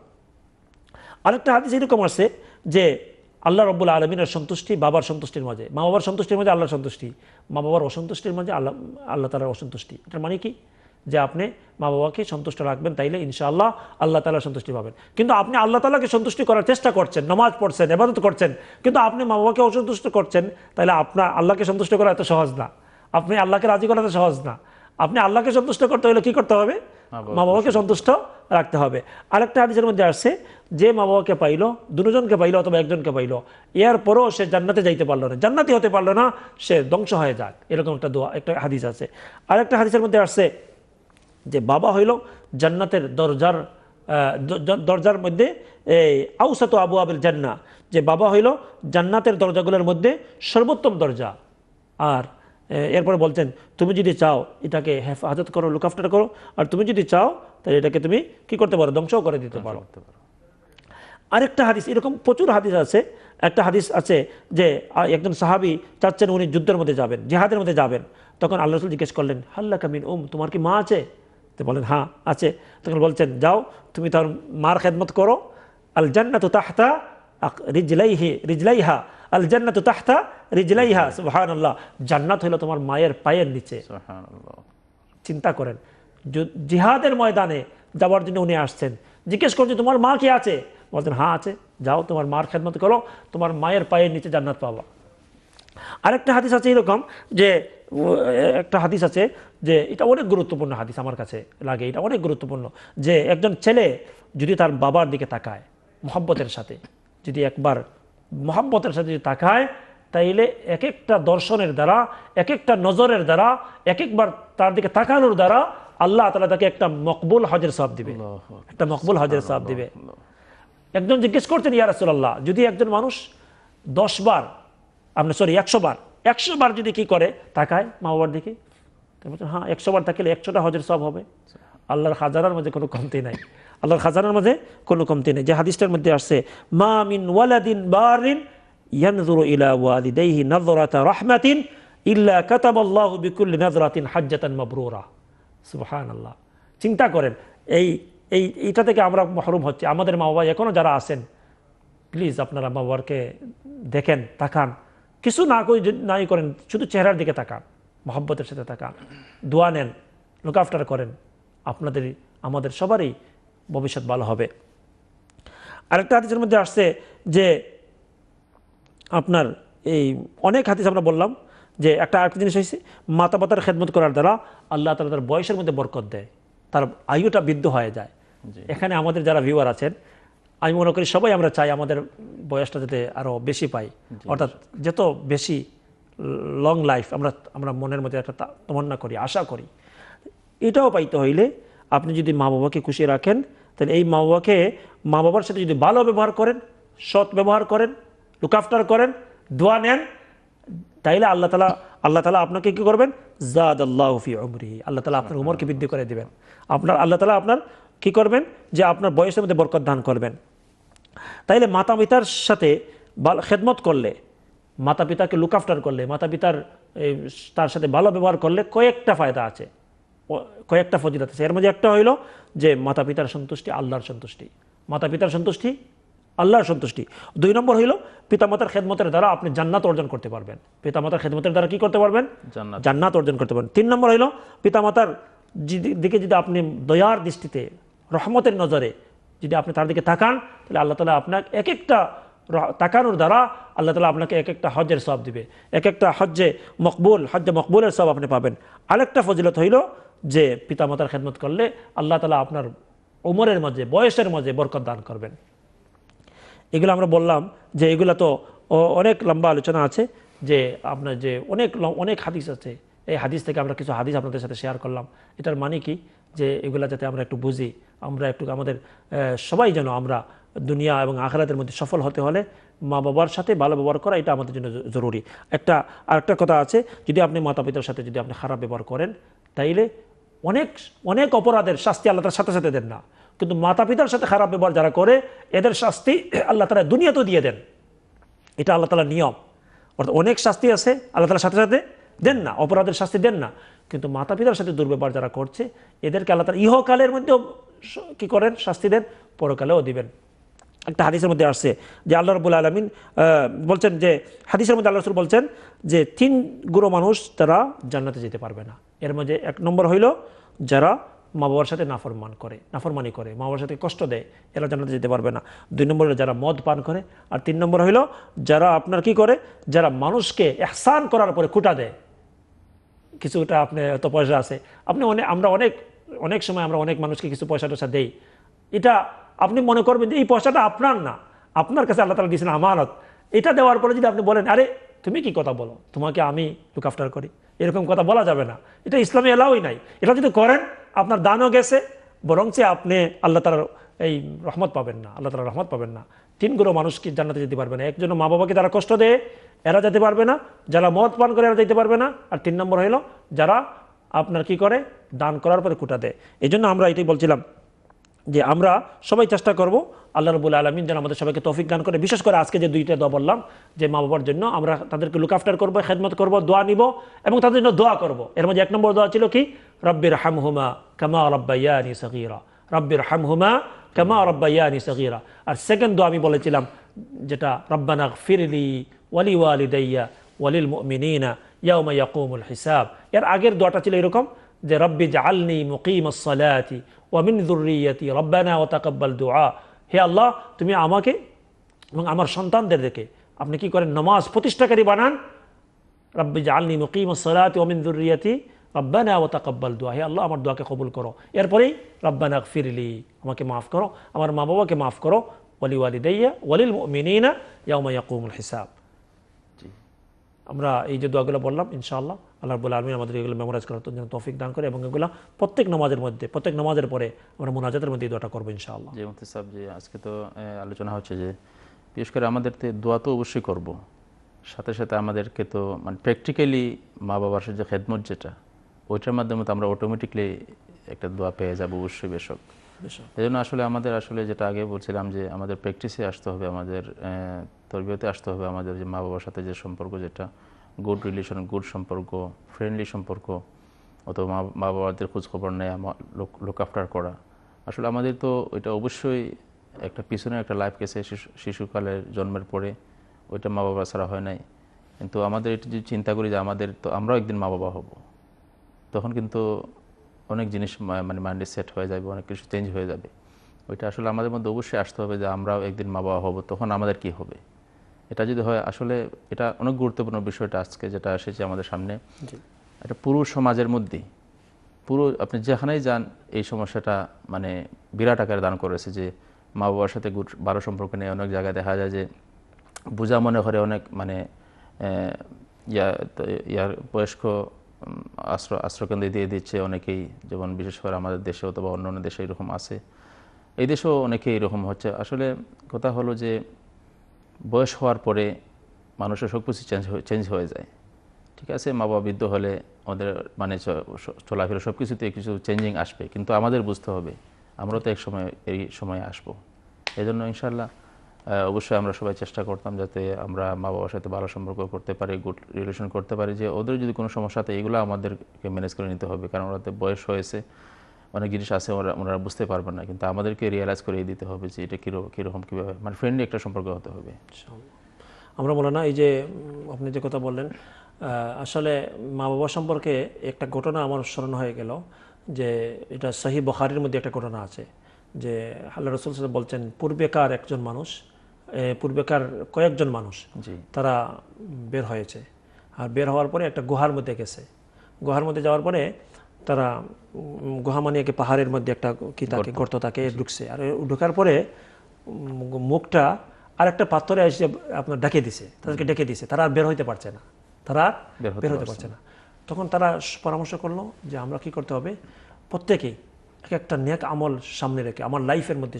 [SPEAKER 1] আরেকটা হাদিস এরকম আছে যে আল্লাহ রব্বুল আলমিনের সন্তুষ্টি বাবার সন্তুষ্টির মাঝে মা বাবার সন্তুষ্টির মাঝে আল্লাহর সন্তুষ্টি মা বাবার অসন্তুষ্টির মাঝে আল্লাহ আল্লাহ তালার অসন্তুষ্টি এটার মানে কি যে আপনি মা বাবাকে সন্তুষ্ট রাখবেন তাইলে ইনশাআল্লাহ আল্লাহ তালা সন্তুষ্টি পাবেন কিন্তু আপনি আল্লাহ তালাকে সন্তুষ্টি করার চেষ্টা করছেন নমাজ পড়ছেন এবাদত করছেন কিন্তু আপনি মা বাবাকে অসন্তুষ্ট করছেন তাহলে আপনার আল্লাহকে সন্তুষ্ট করা এত সহজ না আপনি আল্লাহকে রাজি করা এত সহজ না আপনি আল্লাহকে সন্তুষ্ট করতে হলে কী করতে হবে মা বাবাকে সন্তুষ্ট রাখতে হবে আরেকটা হাদিসের মধ্যে আসছে যে মা বাবাকে পাইল দুজনকে পাইল অথবা একজনকে পাইল এর পরও সে জান্নাতে যাইতে পারলো না জান্নাতি হতে পারলো না সে ধ্বংস হয়ে যাক এরকম একটা দোয়া একটা হাদিস আছে আরেকটা হাদিসের মধ্যে আসছে যে বাবা হইল জান্নাতের দরজার দরজার মধ্যে এই আউসাত আবু আবিল জান্না যে বাবা হইল জান্নাতের দরজাগুলোর মধ্যে সর্বোত্তম দরজা আর এরপরে বলছেন তুমি যদি চাও এটাকে হেফাজত করো লুক আফটার করো আর তুমি যদি চাও তাহলে এটাকে তুমি কি করতে পারো ধ্বংসও করে দিতে পারো আরেকটা হাদিস এরকম প্রচুর হাদিস আছে একটা হাদিস আছে যে একজন সাহাবি চাচ্ছেন উনি যুদ্ধের মধ্যে যাবেন জেহাদের মধ্যে যাবেন তখন আল্লাহ রসুল জিজ্ঞেস করলেন হাল্লা কামিন উম তোমার কি মা আছে তো বলেন হ্যাঁ আছে তখন বলছেন যাও তুমি তার মার খেদমত করো আল জান্নাত তাহতা রিজলাই হে রিজলাই হা আল জান্নাত তাহতা রিজলাইহা সুহান আল্লাহ জান্নাত হলো তোমার মায়ের পায়ের নিচে চিন্তা করেন জিহাদের ময়দানে যাওয়ার জন্য উনি আসছেন জিজ্ঞেস করছে তোমার মা কি আছে বলছেন হ্যাঁ আছে যাও তোমার মার খেদমত করো তোমার মায়ের পায়ের নিচে জান্নাত পাবা আরেকটা হাদিস আছে এরকম যে একটা হাদিস আছে যে এটা অনেক গুরুত্বপূর্ণ হাদিস আমার কাছে লাগে এটা অনেক গুরুত্বপূর্ণ যে একজন ছেলে যদি তার বাবার দিকে তাকায় মোহাব্বতের সাথে যদি একবার মহাব্বতের সাথে যদি তাকায় তাইলে এক একটা দর্শনের দ্বারা এক একটা নজরের দ্বারা এক একবার তার দিকে তাকানোর দ্বারা আল্লাহ তালা তাকে একটা মকবুল হজের সাপ দিবে একটা মকবুল হজের সাপ দিবে একজন জিজ্ঞেস করতেন ইয়ারসুল্লাহ যদি একজন মানুষ দশ বার আপনি সরি একশো বার একশো বার যদি কি করে তাকায় মা বাবার দিকে হ্যাঁ একশো বার থাকলে একশোটা হজের সব হবে আল্লাহর হাজারার মধ্যে কোনো কমতি নাই আল্লাহর খাজানার মাঝে কোনো কমতি নেই যে হাদিসটার মধ্যে আসছে মা মিন ওয়ালাদিন বারিন ইয়ানজুরু ইলা ওয়ালিদাইহি নাযরাতা রাহমাতিন ইল্লা কাতাবাল্লাহু বিকুল্লি নাযরাতিন হাজ্জাতান মাবরুরা সুবহানাল্লাহ চিন্তা করেন এই এই এইটা থেকে আমরা মহরুম হচ্ছে আমাদের মা বাবা এখনও যারা আছেন প্লিজ আপনারা মা বাবাকে দেখেন তাকান কিছু না কই নাই করেন শুধু চেহারার দিকে তাকান মহব্বতের সাথে তাকান দোয়া নেন লুক আফটার করেন আপনাদের আমাদের সবারই ভবিষ্যৎ ভালো হবে আরেকটা হাতিসের মধ্যে আসছে যে আপনার এই অনেক হাতিস আমরা বললাম যে একটা আরেকটা জিনিস হয়েছে মাতা পাতার খেদমত করার দ্বারা আল্লাহ তালা তার বয়সের মধ্যে বরকত দেয় তার আয়ুটা বৃদ্ধ হয়ে যায় এখানে আমাদের যারা ভিউয়ার আছেন আমি মনে করি সবাই আমরা চাই আমাদের বয়সটা যাতে আরও বেশি পাই অর্থাৎ যত বেশি লং লাইফ আমরা আমরা মনের মধ্যে একটা তমন্না করি আশা করি এটাও পাইতে হইলে আপনি যদি মা বাবাকে খুশি রাখেন তাহলে এই মা বাবাকে মা বাবার সাথে যদি ভালো ব্যবহার করেন সৎ ব্যবহার করেন লুকাফটার করেন দোয়া নেন তাইলে আল্লাহ তালা আল্লাহ তালা আপনাকে কী করবেন জাদ আল্লাহ ফি উমরি আল্লাহ তালা আপনার উমরকে বৃদ্ধি করে দেবেন আপনার আল্লাহ তালা আপনার কি করবেন যে আপনার বয়সের মধ্যে বরকত দান করবেন তাইলে মাতা পিতার সাথে খেদমত করলে মাতা পিতাকে লুক আফটার করলে মাতা পিতার তার সাথে ভালো ব্যবহার করলে কয়েকটা ফায়দা আছে কয়েকটা ফজিলত আছে এর মধ্যে একটা হইল যে মাতা পিতার সন্তুষ্টি আল্লাহর সন্তুষ্টি মাতা পিতার সন্তুষ্টি আল্লাহর সন্তুষ্টি দুই নম্বর হইল পিতামাতার খেদমতের দ্বারা আপনি জান্নাত অর্জন করতে পারবেন পিতামাতার খেদমতের দ্বারা কি করতে পারবেন জান্নাত অর্জন করতে পারবেন তিন নম্বর হইল পিতামাতার দিকে যদি আপনি দয়ার দৃষ্টিতে রহমতের নজরে যদি আপনি তার দিকে তাকান তাহলে আল্লাহ তালা আপনাকে এক একটা তাকানোর দ্বারা আল্লাহ তালা আপনাকে এক একটা হজের সব দিবে এক একটা হজ্জে মকবুল হজ্জে মকবুলের সব আপনি পাবেন আরেকটা ফজিলত হইল যে পিতামাতার খেদমত করলে আল্লাহ তালা আপনার ওমরের মাঝে বয়সের মাঝে বরকত দান করবেন এগুলো আমরা বললাম যে এগুলো তো অনেক লম্বা আলোচনা আছে যে আপনার যে অনেক অনেক হাদিস আছে এই হাদিস থেকে আমরা কিছু হাদিস আপনাদের সাথে শেয়ার করলাম এটার মানে কি যে এগুলা যাতে আমরা একটু বুঝি আমরা একটু আমাদের সবাই যেন আমরা দুনিয়া এবং আখরাতের মধ্যে সফল হতে হলে মা বাবার সাথে ভালো ব্যবহার করা এটা আমাদের জন্য জরুরি একটা আর একটা কথা আছে যদি আপনি মাতা পিতার সাথে যদি আপনি খারাপ ব্যবহার করেন তাইলে অনেক অনেক অপরাধের শাস্তি আল্লাহ তার সাথে সাথে দেন না কিন্তু মাতা পিতার সাথে খারাপ ব্যবহার যারা করে এদের শাস্তি আল্লাহ তালা দুনিয়াতেও দিয়ে দেন এটা আল্লাহ তালার নিয়ম অর্থাৎ অনেক শাস্তি আছে আল্লাহ তালার সাথে সাথে দেন না অপরাধের শাস্তি দেন না কিন্তু মাতা পিতার সাথে দুর্ব্যবহার যারা করছে এদেরকে আল্লাহ তালা ইহকালের মধ্যেও কী করেন শাস্তি দেন পরকালেও দিবেন একটা হাদিসের মধ্যে আসছে যে আল্লাহ রবুল আলমিন বলছেন যে হাদিসের মধ্যে আল্লাহ রসুল বলছেন যে তিন গুঁড়ো মানুষ তারা জান্নাতে যেতে পারবে না এর মধ্যে এক নম্বর হইল যারা মা বাবার সাথে নাফরমান করে নাফরমানি করে মা বাবার সাথে কষ্ট দেয় এরা জানাতে যেতে পারবে না দুই নম্বর হলো যারা মদ পান করে আর তিন নম্বর হইল যারা আপনার কি করে যারা মানুষকে এহসান করার পরে কুটা দেয় কিছুটা আপনি এত পয়সা আছে আপনি অনেক আমরা অনেক অনেক সময় আমরা অনেক মানুষকে কিছু পয়সা টয়সা দেই এটা আপনি মনে করবেন যে এই পয়সাটা আপনার না আপনার কাছে আল্লাহ তালা দিয়েছেন আমানত এটা দেওয়ার পরে যদি আপনি বলেন আরে তুমি কি কথা বলো তোমাকে আমি লুক আফটার করি এরকম কথা বলা যাবে না এটা ইসলামে এলাওই নাই এটা যদি করেন আপনার দানও গেছে বরং সে আপনি আল্লাহ তালার এই রহমত পাবেন না আল্লাহ তালার রহমত পাবেন না তিন গুলো মানুষকে জানাতে যেতে পারবে না একজন মা বাবাকে তারা কষ্ট দেয় এরা যেতে পারবে না যারা মদ পান করে এরা যেতে পারবে না আর তিন নম্বর হইল যারা আপনার কি করে দান করার পরে কুটা দেয় এই আমরা এটাই বলছিলাম যে আমরা সবাই চেষ্টা করব আল্লাহ রবুল আলমিন যেন আমাদের সবাইকে তৌফিক গান করে বিশেষ করে আজকে যে দুইটা দোয়া বললাম যে মা বাবার জন্য আমরা তাদেরকে লুক আফটার করবো খেদমত করবো দোয়া নিব এবং তাদের জন্য দোয়া করব এর মধ্যে এক নম্বর দোয়া ছিল কি রব্বির হামহুমা কামা রব্বাইয়ানি সগিরা রব্বির হামহুমা কামা রব্বাইয়ানি সগিরা আর সেকেন্ড দোয়া আমি বলেছিলাম যেটা রব্বানা ফিরলি ওয়ালি ওয়ালিদাইয়া ওয়ালিল মিনা ইয়াউমা ইয়াকুমুল হিসাব এর আগের দোয়াটা ছিল এরকম رب اجعلني مقيم الصلاة ومن ذريتي ربنا وتقبل دعاء هي الله তুমি আমাকে এবং আমার সন্তানদের দেখে আপনি কি করেন নামাজ প্রতিষ্ঠাকারী বানান رب اجعلني مقيم الصلاة ومن ذريتي ربنا وتقبل دعاء هي الله عمر আমার দোয়াকে كرو করো এরপরে ربنا اغفر لي আমাকে maaf করো আমার মা বাবাকে maaf করো ولوالدي وللمؤمنين يوم يقوم الحساب আমরা এই والله ان شاء الله আল্লাহ বলে আলমী আমাদের এগুলো মেমোরাইজ করার জন্য তফিক দান করে এবং এগুলো প্রত্যেক নামাজের মধ্যে প্রত্যেক নামাজের পরে আমরা মোনাজাতের মধ্যে দোয়াটা করবো ইনশাআল্লাহ
[SPEAKER 2] যে মুফতি সাহেব যে আজকে তো আলোচনা হচ্ছে যে বিশেষ করে আমাদের তো দোয়া তো অবশ্যই করব সাথে সাথে আমাদেরকে তো মানে প্র্যাকটিক্যালি মা বাবার যে খেদমত যেটা ওইটার মাধ্যমে তো আমরা অটোমেটিকলি একটা দোয়া পেয়ে যাবো অবশ্যই বেশক এই জন্য আসলে আমাদের আসলে যেটা আগে বলছিলাম যে আমাদের প্র্যাকটিসে আসতে হবে আমাদের তরবিয়তে আসতে হবে আমাদের যে মা বাবার সাথে যে সম্পর্ক যেটা গুড রিলেশন গুড সম্পর্ক ফ্রেন্ডলি সম্পর্ক অথবা মা মা বাবাদের খোঁজখবর নেয় লোক আফটার করা আসলে আমাদের তো এটা অবশ্যই একটা পিছনে একটা লাইফ গেছে শিশুকালের জন্মের পরে ওইটা মা বাবা ছাড়া হয় নাই কিন্তু আমাদের এটা যদি চিন্তা করি যে আমাদের তো আমরাও একদিন মা বাবা হব তখন কিন্তু অনেক জিনিস মানে মাইন্ডে সেট হয়ে যাবে অনেক কিছু চেঞ্জ হয়ে যাবে ওইটা আসলে আমাদের মধ্যে অবশ্যই আসতে হবে যে আমরাও একদিন মা বাবা হব তখন আমাদের কি হবে এটা যদি হয় আসলে এটা অনেক গুরুত্বপূর্ণ বিষয়টা আজকে যেটা এসেছে আমাদের সামনে এটা পুরো সমাজের মধ্যে পুরো আপনি যেখানেই যান এই সমস্যাটা মানে বিরাট আকারে দান করেছে যে মা বাবার সাথে বারো সম্পর্ক নিয়ে অনেক জায়গায় দেখা যায় যে বোঝা মনে করে অনেক মানে ইয়া ইয়ার বয়স্ক আশ্রয় আশ্রয়কেন্দ্রে দিয়ে দিচ্ছে অনেকেই যেমন বিশেষ করে আমাদের দেশে অথবা অন্য অন্য দেশে এরকম আছে এই দেশেও অনেকেই এরকম হচ্ছে আসলে কথা হলো যে বয়স হওয়ার পরে মানুষের সব কিছু চেঞ্জ চেঞ্জ হয়ে যায় ঠিক আছে মা বাবা বৃদ্ধ হলে আমাদের মানে চলাফেরা সব কিছুতে কিছু চেঞ্জিং আসবে কিন্তু আমাদের বুঝতে হবে আমরা তো এক সময় এই সময়ে আসবো এই জন্য ইনশাল্লাহ অবশ্যই আমরা সবাই চেষ্টা করতাম যাতে আমরা মা বাবার সাথে ভালো সম্পর্ক করতে পারি গুড রিলেশন করতে পারি যে ওদের যদি কোনো সমস্যা থাকে এগুলো আমাদেরকে ম্যানেজ করে নিতে হবে কারণ ওরা বয়স হয়েছে অনেক জিনিস আছে ওরা ওনারা বুঝতে পারবেন না কিন্তু আমাদেরকে রিয়েলাইজ করিয়ে দিতে হবে যে এটা কীরকম কীরকম কীভাবে মানে ফ্রেন্ডলি একটা সম্পর্ক হতে হবে
[SPEAKER 1] আমরা বলো না এই যে আপনি যে কথা বললেন আসলে মা বাবা সম্পর্কে একটা ঘটনা আমার স্মরণ হয়ে গেল যে এটা সাহি বহারের মধ্যে একটা ঘটনা আছে যে আল্লাহ রসুল বলছেন পূর্বেকার একজন মানুষ পূর্বেকার কয়েকজন মানুষ তারা বের হয়েছে আর বের হওয়ার পরে একটা গুহার মধ্যে গেছে গুহার মধ্যে যাওয়ার পরে তারা গুহামানিয়াকে পাহাড়ের মধ্যে একটা কি থাকে গর্ত থাকে ঢুকছে আর ঢুকার পরে মুখটা আর একটা পাথরে এসে আপনার ডেকে দিছে তাদেরকে ডেকে দিছে তারা আর বের হইতে পারছে না তারা বের হতে পারছে না তখন তারা পরামর্শ করলো যে আমরা কি করতে হবে প্রত্যেকেই এক একটা নেক আমল সামনে রেখে আমার লাইফের মধ্যে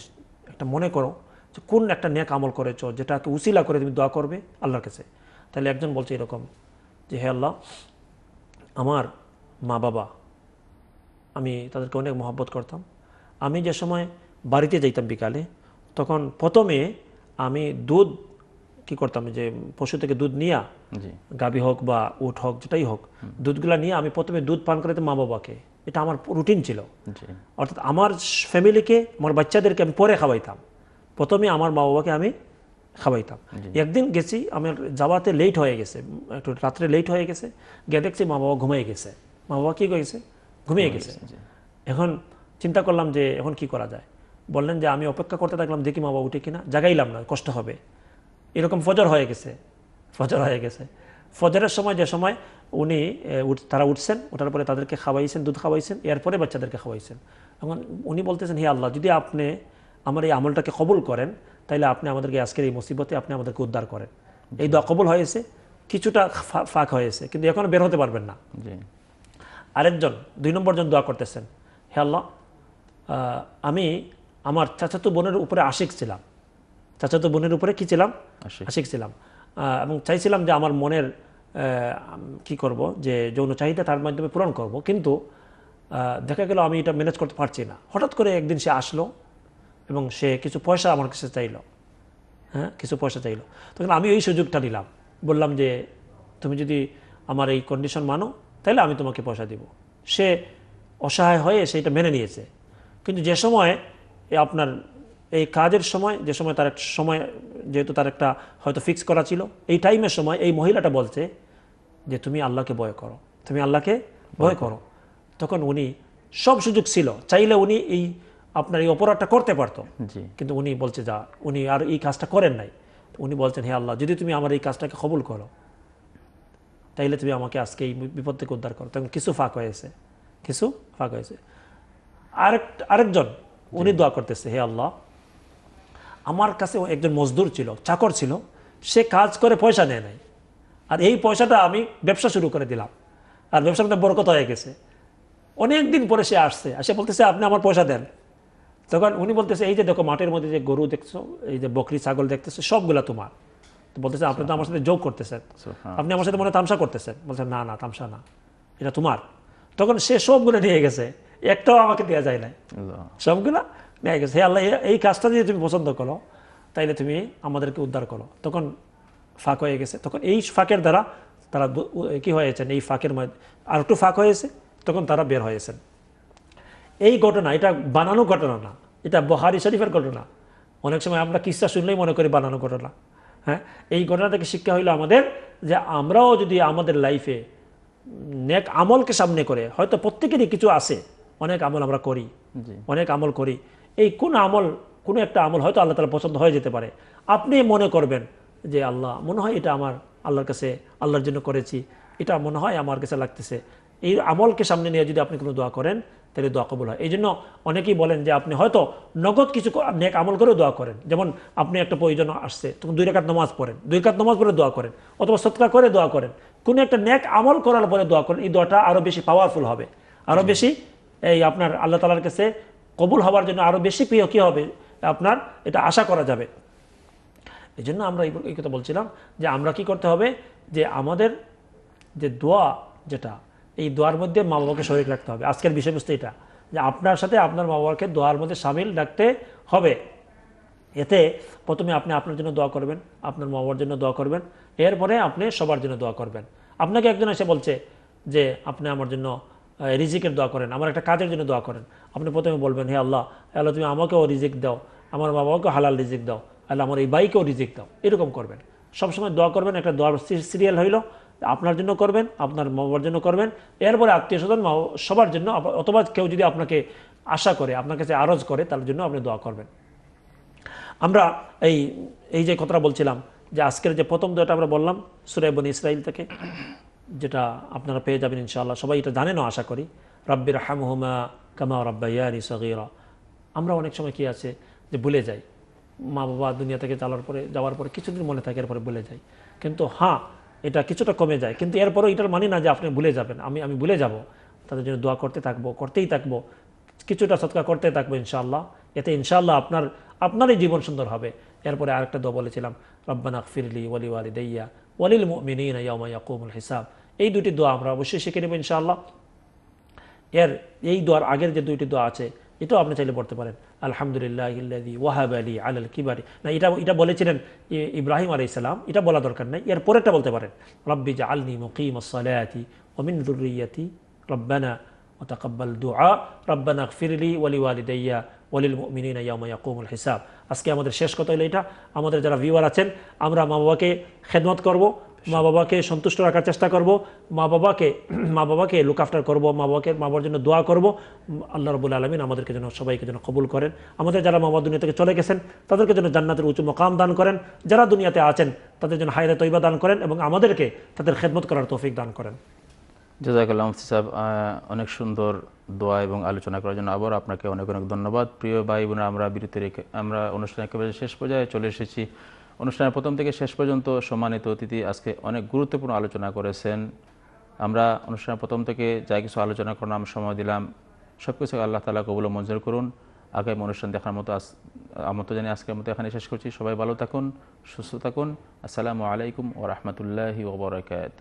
[SPEAKER 1] একটা মনে করো যে কোন একটা নেক আমল করেছ যেটাকে উচিলা করে তুমি দোয়া করবে আল্লাহর কাছে তাহলে একজন বলছে এরকম যে হে আল্লাহ আমার মা বাবা আমি তাদেরকে অনেক মহব্বত করতাম আমি যে সময় বাড়িতে যাইতাম বিকালে তখন প্রথমে আমি দুধ কি করতাম যে পশু থেকে দুধ নিয়ে গাবি হোক বা উট হোক যেটাই হোক দুধগুলা নিয়ে আমি প্রথমে দুধ পান করাতে মা বাবাকে এটা আমার রুটিন ছিল অর্থাৎ আমার ফ্যামিলিকে আমার বাচ্চাদেরকে আমি পরে খাওয়াইতাম প্রথমে আমার মা বাবাকে আমি খাওয়াইতাম একদিন গেছি আমার যাওয়াতে লেট হয়ে গেছে একটু রাত্রে লেট হয়ে গেছে গিয়ে দেখছি মা বাবা ঘুমাই গেছে মা বাবা কী গেছে ঘুমিয়ে গেছে এখন চিন্তা করলাম যে এখন কি করা যায় বললেন যে আমি অপেক্ষা করতে থাকলাম দেখি মা বাবা উঠে কিনা জাগাইলাম না কষ্ট হবে এরকম ফজর হয়ে গেছে ফজর হয়ে গেছে ফজরের সময় যে সময় উনি তারা উঠছেন ওঠার পরে তাদেরকে খাওয়াইছেন দুধ খাওয়াইছেন এরপরে বাচ্চাদেরকে খাওয়াইছেন এখন উনি বলতেছেন হে আল্লাহ যদি আপনি আমার এই আমলটাকে কবুল করেন তাহলে আপনি আমাদেরকে আজকের এই মুসিবতে আপনি আমাদেরকে উদ্ধার করেন এই দোয়া কবুল হয়েছে কিছুটা ফাঁক হয়েছে কিন্তু এখনও বের হতে পারবেন না আরেকজন দুই নম্বরজন দোয়া করতেছেন হে আল্লাহ আমি আমার চাচাতো বোনের উপরে আশিক ছিলাম চাচাতো বোনের উপরে কি ছিলাম আশিক ছিলাম এবং চাইছিলাম যে আমার মনের কি করব যে যৌন চাহিদা তার মাধ্যমে পূরণ করব কিন্তু দেখা গেল আমি এটা ম্যানেজ করতে পারছি না হঠাৎ করে একদিন সে আসলো এবং সে কিছু পয়সা আমার কাছে চাইল হ্যাঁ কিছু পয়সা চাইল তখন আমি ওই সুযোগটা নিলাম বললাম যে তুমি যদি আমার এই কন্ডিশন মানো তাহলে আমি তোমাকে পয়সা দিব সে অসহায় হয়ে সেটা মেনে নিয়েছে কিন্তু যে সময় আপনার এই কাজের সময় যে সময় তার একটা সময় যেহেতু তার একটা হয়তো ফিক্স করা ছিল এই টাইমের সময় এই মহিলাটা বলছে যে তুমি আল্লাহকে ভয় করো তুমি আল্লাহকে ভয় করো তখন উনি সব সুযোগ ছিল চাইলে উনি এই আপনার এই অপরাধটা করতে পারতো কিন্তু উনি বলছে যা উনি আর এই কাজটা করেন নাই উনি বলছেন হে আল্লাহ যদি তুমি আমার এই কাজটাকে কবুল করো তাইলে তুমি আমাকে আজকে এই বিপদ থেকে উদ্ধার করো তখন কিছু ফাঁক হয়েছে কিছু ফাঁক হয়েছে আরেক আরেকজন উনি দোয়া করতেছে হে আল্লাহ আমার কাছে একজন মজদুর ছিল চাকর ছিল সে কাজ করে পয়সা নেয় নাই আর এই পয়সাটা আমি ব্যবসা শুরু করে দিলাম আর ব্যবসার মধ্যে বরকত হয়ে গেছে অনেক দিন পরে সে আসছে আর সে বলতেছে আপনি আমার পয়সা দেন তখন উনি বলতেছে এই যে দেখো মাঠের মধ্যে যে গরু দেখছো এই যে বকরি ছাগল দেখতেছে সবগুলা তোমার বলতেছেন আপনি তো আচ্ছা। আমার সাথে যোগ করতেছেন আপনি আমার সাথে মনে তামসা করতেছেন বলছেন না না তামসা না এটা তোমার তখন সে সবগুলো নিয়ে গেছে একটাও আমাকে দেওয়া যায় না সবগুলো নিয়ে গেছে হে আল্লাহ এই কাজটা যদি তুমি পছন্দ করো তাইলে তুমি আমাদেরকে উদ্ধার করো তখন ফাঁক হয়ে গেছে তখন এই ফাঁকের দ্বারা তারা কি হয়েছেন এই ফাঁকের মধ্যে আর একটু ফাঁক হয়েছে তখন তারা বের হয়েছেন এই ঘটনা এটা বানানো ঘটনা না এটা বহারি শরীফের ঘটনা অনেক সময় আমরা কিসা শুনলেই মনে করি বানানো ঘটনা হ্যাঁ এই ঘটনা থেকে শিক্ষা হইলো আমাদের যে আমরাও যদি আমাদের লাইফে নেক আমলকে সামনে করে হয়তো প্রত্যেকেরই কিছু আছে অনেক আমল আমরা করি অনেক আমল করি এই কোন আমল কোনো একটা আমল হয়তো আল্লাহ তালা পছন্দ হয়ে যেতে পারে আপনি মনে করবেন যে আল্লাহ মনে হয় এটা আমার আল্লাহর কাছে আল্লাহর জন্য করেছি এটা মনে হয় আমার কাছে লাগতেছে এই আমলকে সামনে নিয়ে যদি আপনি কোনো দোয়া করেন তাহলে দোয়া কবুল হয় এই জন্য অনেকেই বলেন যে আপনি হয়তো নগদ কিছু নেক আমল করেও দোয়া করেন যেমন আপনি একটা প্রয়োজন আসছে তখন দুই রেখাত নামাজ পড়েন দুই রেখাত নামাজ পড়ে দোয়া করেন অথবা সৎকার করে দোয়া করেন কোনো একটা নেক আমল করার পরে দোয়া করেন এই দোয়াটা আরও বেশি পাওয়ারফুল হবে আরও বেশি এই আপনার আল্লাহ তালার কাছে কবুল হওয়ার জন্য আরও বেশি প্রিয় কী হবে আপনার এটা আশা করা যাবে এই জন্য আমরা এই কথা বলছিলাম যে আমরা কি করতে হবে যে আমাদের যে দোয়া যেটা এই দোয়ার মধ্যে মা বাবাকে শরীর রাখতে হবে আজকের বিষয়বস্তু এটা যে আপনার সাথে আপনার মা বাবাকে দোয়ার মধ্যে সামিল রাখতে হবে এতে প্রথমে আপনি আপনার জন্য দোয়া করবেন আপনার মা বাবার জন্য দোয়া করবেন এরপরে আপনি সবার জন্য দোয়া করবেন আপনাকে একজন এসে বলছে যে আপনি আমার জন্য রিজিকের দোয়া করেন আমার একটা কাজের জন্য দোয়া করেন আপনি প্রথমে বলবেন হে আল্লাহ আল্লাহ তুমি আমাকেও রিজিক দাও আমার মা বাবাকেও হালাল রিজিক দাও আল্লাহ আমার এই বাইকেও রিজিক দাও এরকম করবেন সবসময় দোয়া করবেন একটা দোয়া সিরিয়াল হইলো আপনার জন্য করবেন আপনার মা বাবার জন্য করবেন এরপরে আত্মীয় স্বজন মা সবার জন্য অথবা কেউ যদি আপনাকে আশা করে আপনার কাছে আরজ করে তার জন্য আপনি দোয়া করবেন আমরা এই এই যে কথাটা বলছিলাম যে আজকের যে প্রথম দোয়াটা আমরা বললাম সুরেবন ইসরাইল থেকে যেটা আপনারা পেয়ে যাবেন ইনশাআল্লাহ সবাই এটা জানেনও আশা করি রব্বির হামহুমা কামা রব্বাইয়ানি সগিরা আমরা অনেক সময় কি আছে যে ভুলে যাই মা বাবা দুনিয়া থেকে চালার পরে যাওয়ার পরে কিছুদিন মনে থাকে এরপরে ভুলে যাই কিন্তু হ্যাঁ এটা কিছুটা কমে যায় কিন্তু এরপরও এটার মানে না যে আপনি ভুলে যাবেন আমি আমি ভুলে যাব তাদের জন্য দোয়া করতে থাকবো করতেই থাকবো কিছুটা সৎকা করতে থাকবো ইনশাআল্লাহ এতে ইনশাআল্লাহ আপনার আপনারই জীবন সুন্দর হবে এরপরে আরেকটা দোয়া বলেছিলাম রব্বানা ফিরলি ওয়ালি ওয়ালি দইয়া ওয়ালিল মিনা ইয়ামা হিসাব এই দুটি দোয়া আমরা অবশ্যই শিখে নেব ইনশাআল্লাহ এর এই দোয়ার আগের যে দুইটি দোয়া আছে এটাও আপনি চাইলে পড়তে পারেন আলহামদুলিল্লাহ ওয়াহাব আলী আলাল কিবারি না এটা এটা বলেছিলেন ইব্রাহিম আলি ইসলাম এটা বলা দরকার নেই এর পরেরটা বলতে পারেন রব্বি জা আলনি মুকিম সালায়াতি অমিন দুরিয়াতি রব্বানা ওতাকব্বাল দুআ রব্বানা ফিরলি ওয়ালি ওয়ালিদাইয়া ওয়ালিল মিনিনা কোমল হিসাব আজকে আমাদের শেষ কথা হলো এটা আমাদের যারা ভিউয়ার আছেন আমরা মা বাবাকে খেদমত করবো মা বাবাকে সন্তুষ্ট রাখার চেষ্টা করব মা বাবাকে মা বাবাকে লুক আফটার করবো মা বাবাকে মা বাবার জন্য দোয়া করব আল্লাহ রবুল আলমিন আমাদেরকে যেন সবাইকে যেন কবুল করেন আমাদের যারা মা বাবা দুনিয়া থেকে চলে গেছেন তাদেরকে যেন জান্নাতের উঁচু মকাম দান করেন যারা দুনিয়াতে আছেন তাদের জন্য হায়রে তৈবা দান করেন এবং আমাদেরকে তাদের খেদমত করার তৌফিক দান করেন
[SPEAKER 2] জাজাকাল্লাহ মুফতি সাহেব অনেক সুন্দর দোয়া এবং আলোচনা করার জন্য আবার আপনাকে অনেক অনেক ধন্যবাদ প্রিয় ভাই বোনা আমরা রেখে আমরা অনুষ্ঠান একেবারে শেষ পর্যায়ে চলে এসেছি অনুষ্ঠানের প্রথম থেকে শেষ পর্যন্ত সম্মানিত অতিথি আজকে অনেক গুরুত্বপূর্ণ আলোচনা করেছেন আমরা অনুষ্ঠানের প্রথম থেকে যা কিছু আলোচনা করার সময় দিলাম সব কিছু আল্লাহ তালা কবুল মঞ্জুর করুন আগামী অনুষ্ঠান দেখার মতো আজ আমার তো জানি আজকের মতো এখানে শেষ করছি সবাই ভালো থাকুন সুস্থ থাকুন আসসালামু আলাইকুম ও রহমতুল্লাহি ওবরাকাত